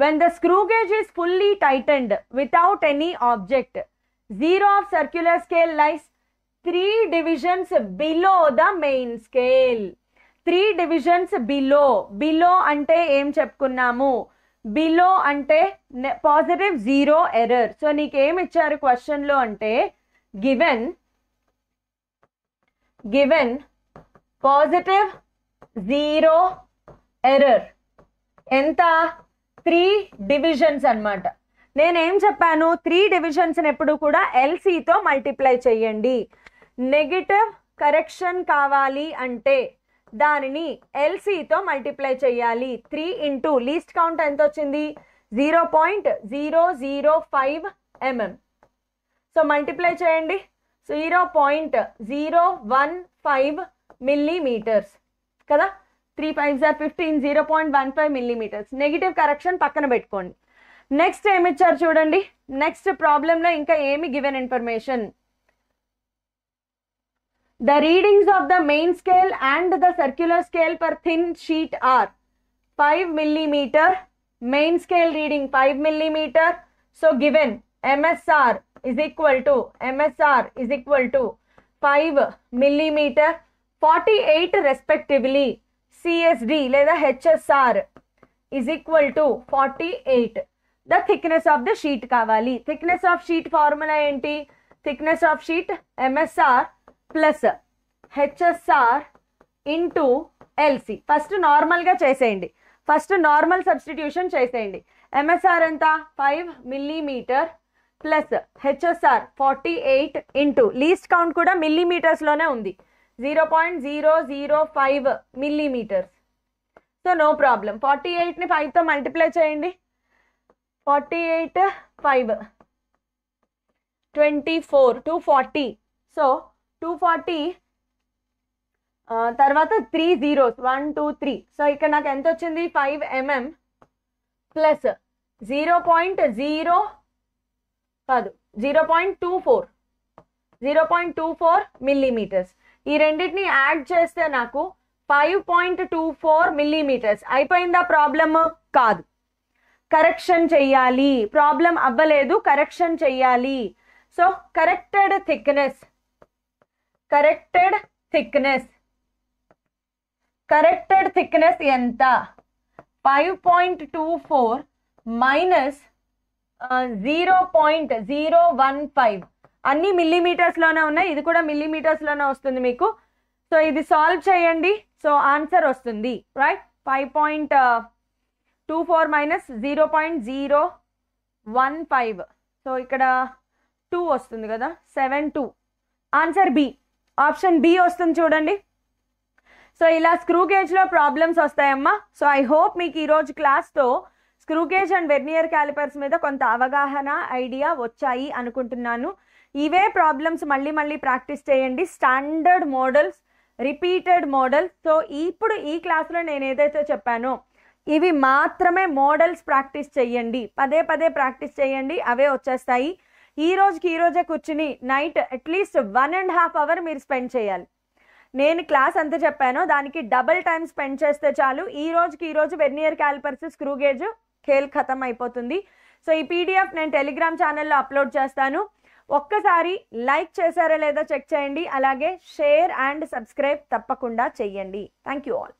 when the screw gauge is fully tightened without any object zero of circular scale lies three divisions below the main scale three divisions below below అంటే ఏం చెప్పుకున్నాము below అంటే positive zero error so నీకు ఏమి ఇచ్చారు క్వశ్చన్లో అంటే given given positive zero error ఎంత త్రీ డివిజన్స్ అనమాట నేనేం చెప్పాను త్రీ డివిజన్స్ని ఎప్పుడు కూడా ఎల్సీతో మల్టిప్లై చేయండి నెగిటివ్ కరెక్షన్ కావాలి అంటే దానిని ఎల్సీతో మల్టిప్లై చేయాలి త్రీ ఇంటూ లీస్ట్ కౌంట్ ఎంత వచ్చింది zero point zero zero five mm so multiply చేయండి zero point zero one five millimetres కదా త్రీ ఫైవ్ జార్ fifteen zero point one five millimetres negative correction పక్కన పెట్టుకోండి నెక్స్ట్ ఏమి ఇచ్చారు చూడండి నెక్స్ట్ ప్రాబ్లంలో ఇంకా ఏమి given information the readings of the main scale and the circular scale per thin sheet are five millimetre main scale reading five millimetre so given MSR is equal to MSR is equal to 5 millimeter forty eight respectively CSD లేదా HSR is equal to forty eight the thickness of the sheet కావాలి thickness of sheet formula ఏంటి thickness of sheet MSR plus HSR into LC first నార్మల్గా చేసేయండి first normal substitution చేసేయండి MSR ఎంత five millimetre plus HSR forty eight into least count కూడా మిల్లీమీటర్స్లోనే ఉంది zero point zero zero five millimetres so no problem forty ఎయిట్ని ఫైవ్తో multiply చేయండి forty eight five twenty four two forty so two forty తర్వాత three zeros one two three so ఇక్కడ నాకు ఎంత వచ్చింది five mm plus zero point zero కాదు zero point two four zero point two four millimetres ఈ రెండింటిని add చేస్తే నాకు five point two four millimetres అయిపోయిందా ప్రాబ్లమ్ కాదు కరెక్షన్ చెయ్యాలి ప్రాబ్లం అవ్వలేదు కరెక్షన్ చెయ్యాలి so corrected thickness corrected thickness corrected thickness ఎంత five point two four minus zero point zero one five millimetres మిల్లీమీటర్స్లోనే ఉన్నాయి ఇది కూడా మిల్లీమీటర్స్లోనే వస్తుంది మీకు సో ఇది సాల్వ్ చేయండి సో ఆన్సర్ వస్తుంది right five point two four minus zero point zero one five so ఇక్కడ టూ వస్తుంది కదా seven two answer B option B వస్తుంది చూడండి సో ఇలా స్క్రూ గేజ్లో ప్రాబ్లమ్స్ వస్తాయమ్మా సో ఐ హోప్ మీకు ఈరోజు క్లాస్తో screw gauge and vernier calipers మీద కొంత అవగాహన ఐడియా వచ్చాయి అనుకుంటున్నాను ఇవే ప్రాబ్లమ్స్ మళ్ళీ మళ్ళీ ప్రాక్టీస్ చేయండి standard models repeated models so ఇప్పుడు ఈ క్లాస్లో నేను ఏదైతే చెప్పానో ఇవి మాత్రమే మోడల్స్ ప్రాక్టీస్ చేయండి పదే పదే ప్రాక్టీస్ చేయండి అవే వచ్చేస్తాయి ఈ రోజుకి ఈ రోజే కూర్చుని night at least one and half hour మీరు స్పెండ్ చేయాలి నేను క్లాస్ అంత చెప్పానో దానికి డబుల్ టైం స్పెండ్ చేస్తే చాలు ఈ రోజుకి ఈ రోజు ఇయర్ క్యాలిపర్స్ స్క్రూగేజ్ ఖేల్ ఖతం అయిపోతుంది సో ఈ పీడిఎఫ్ నేను టెలిగ్రామ్ ఛానల్లో అప్లోడ్ చేస్తాను ఒక్కసారి లైక్ చేశారా లేదా చెక్ చేయండి అలాగే షేర్ అండ్ సబ్స్క్రైబ్ తప్పకుండా చెయ్యండి థ్యాంక్ యూ ఆల్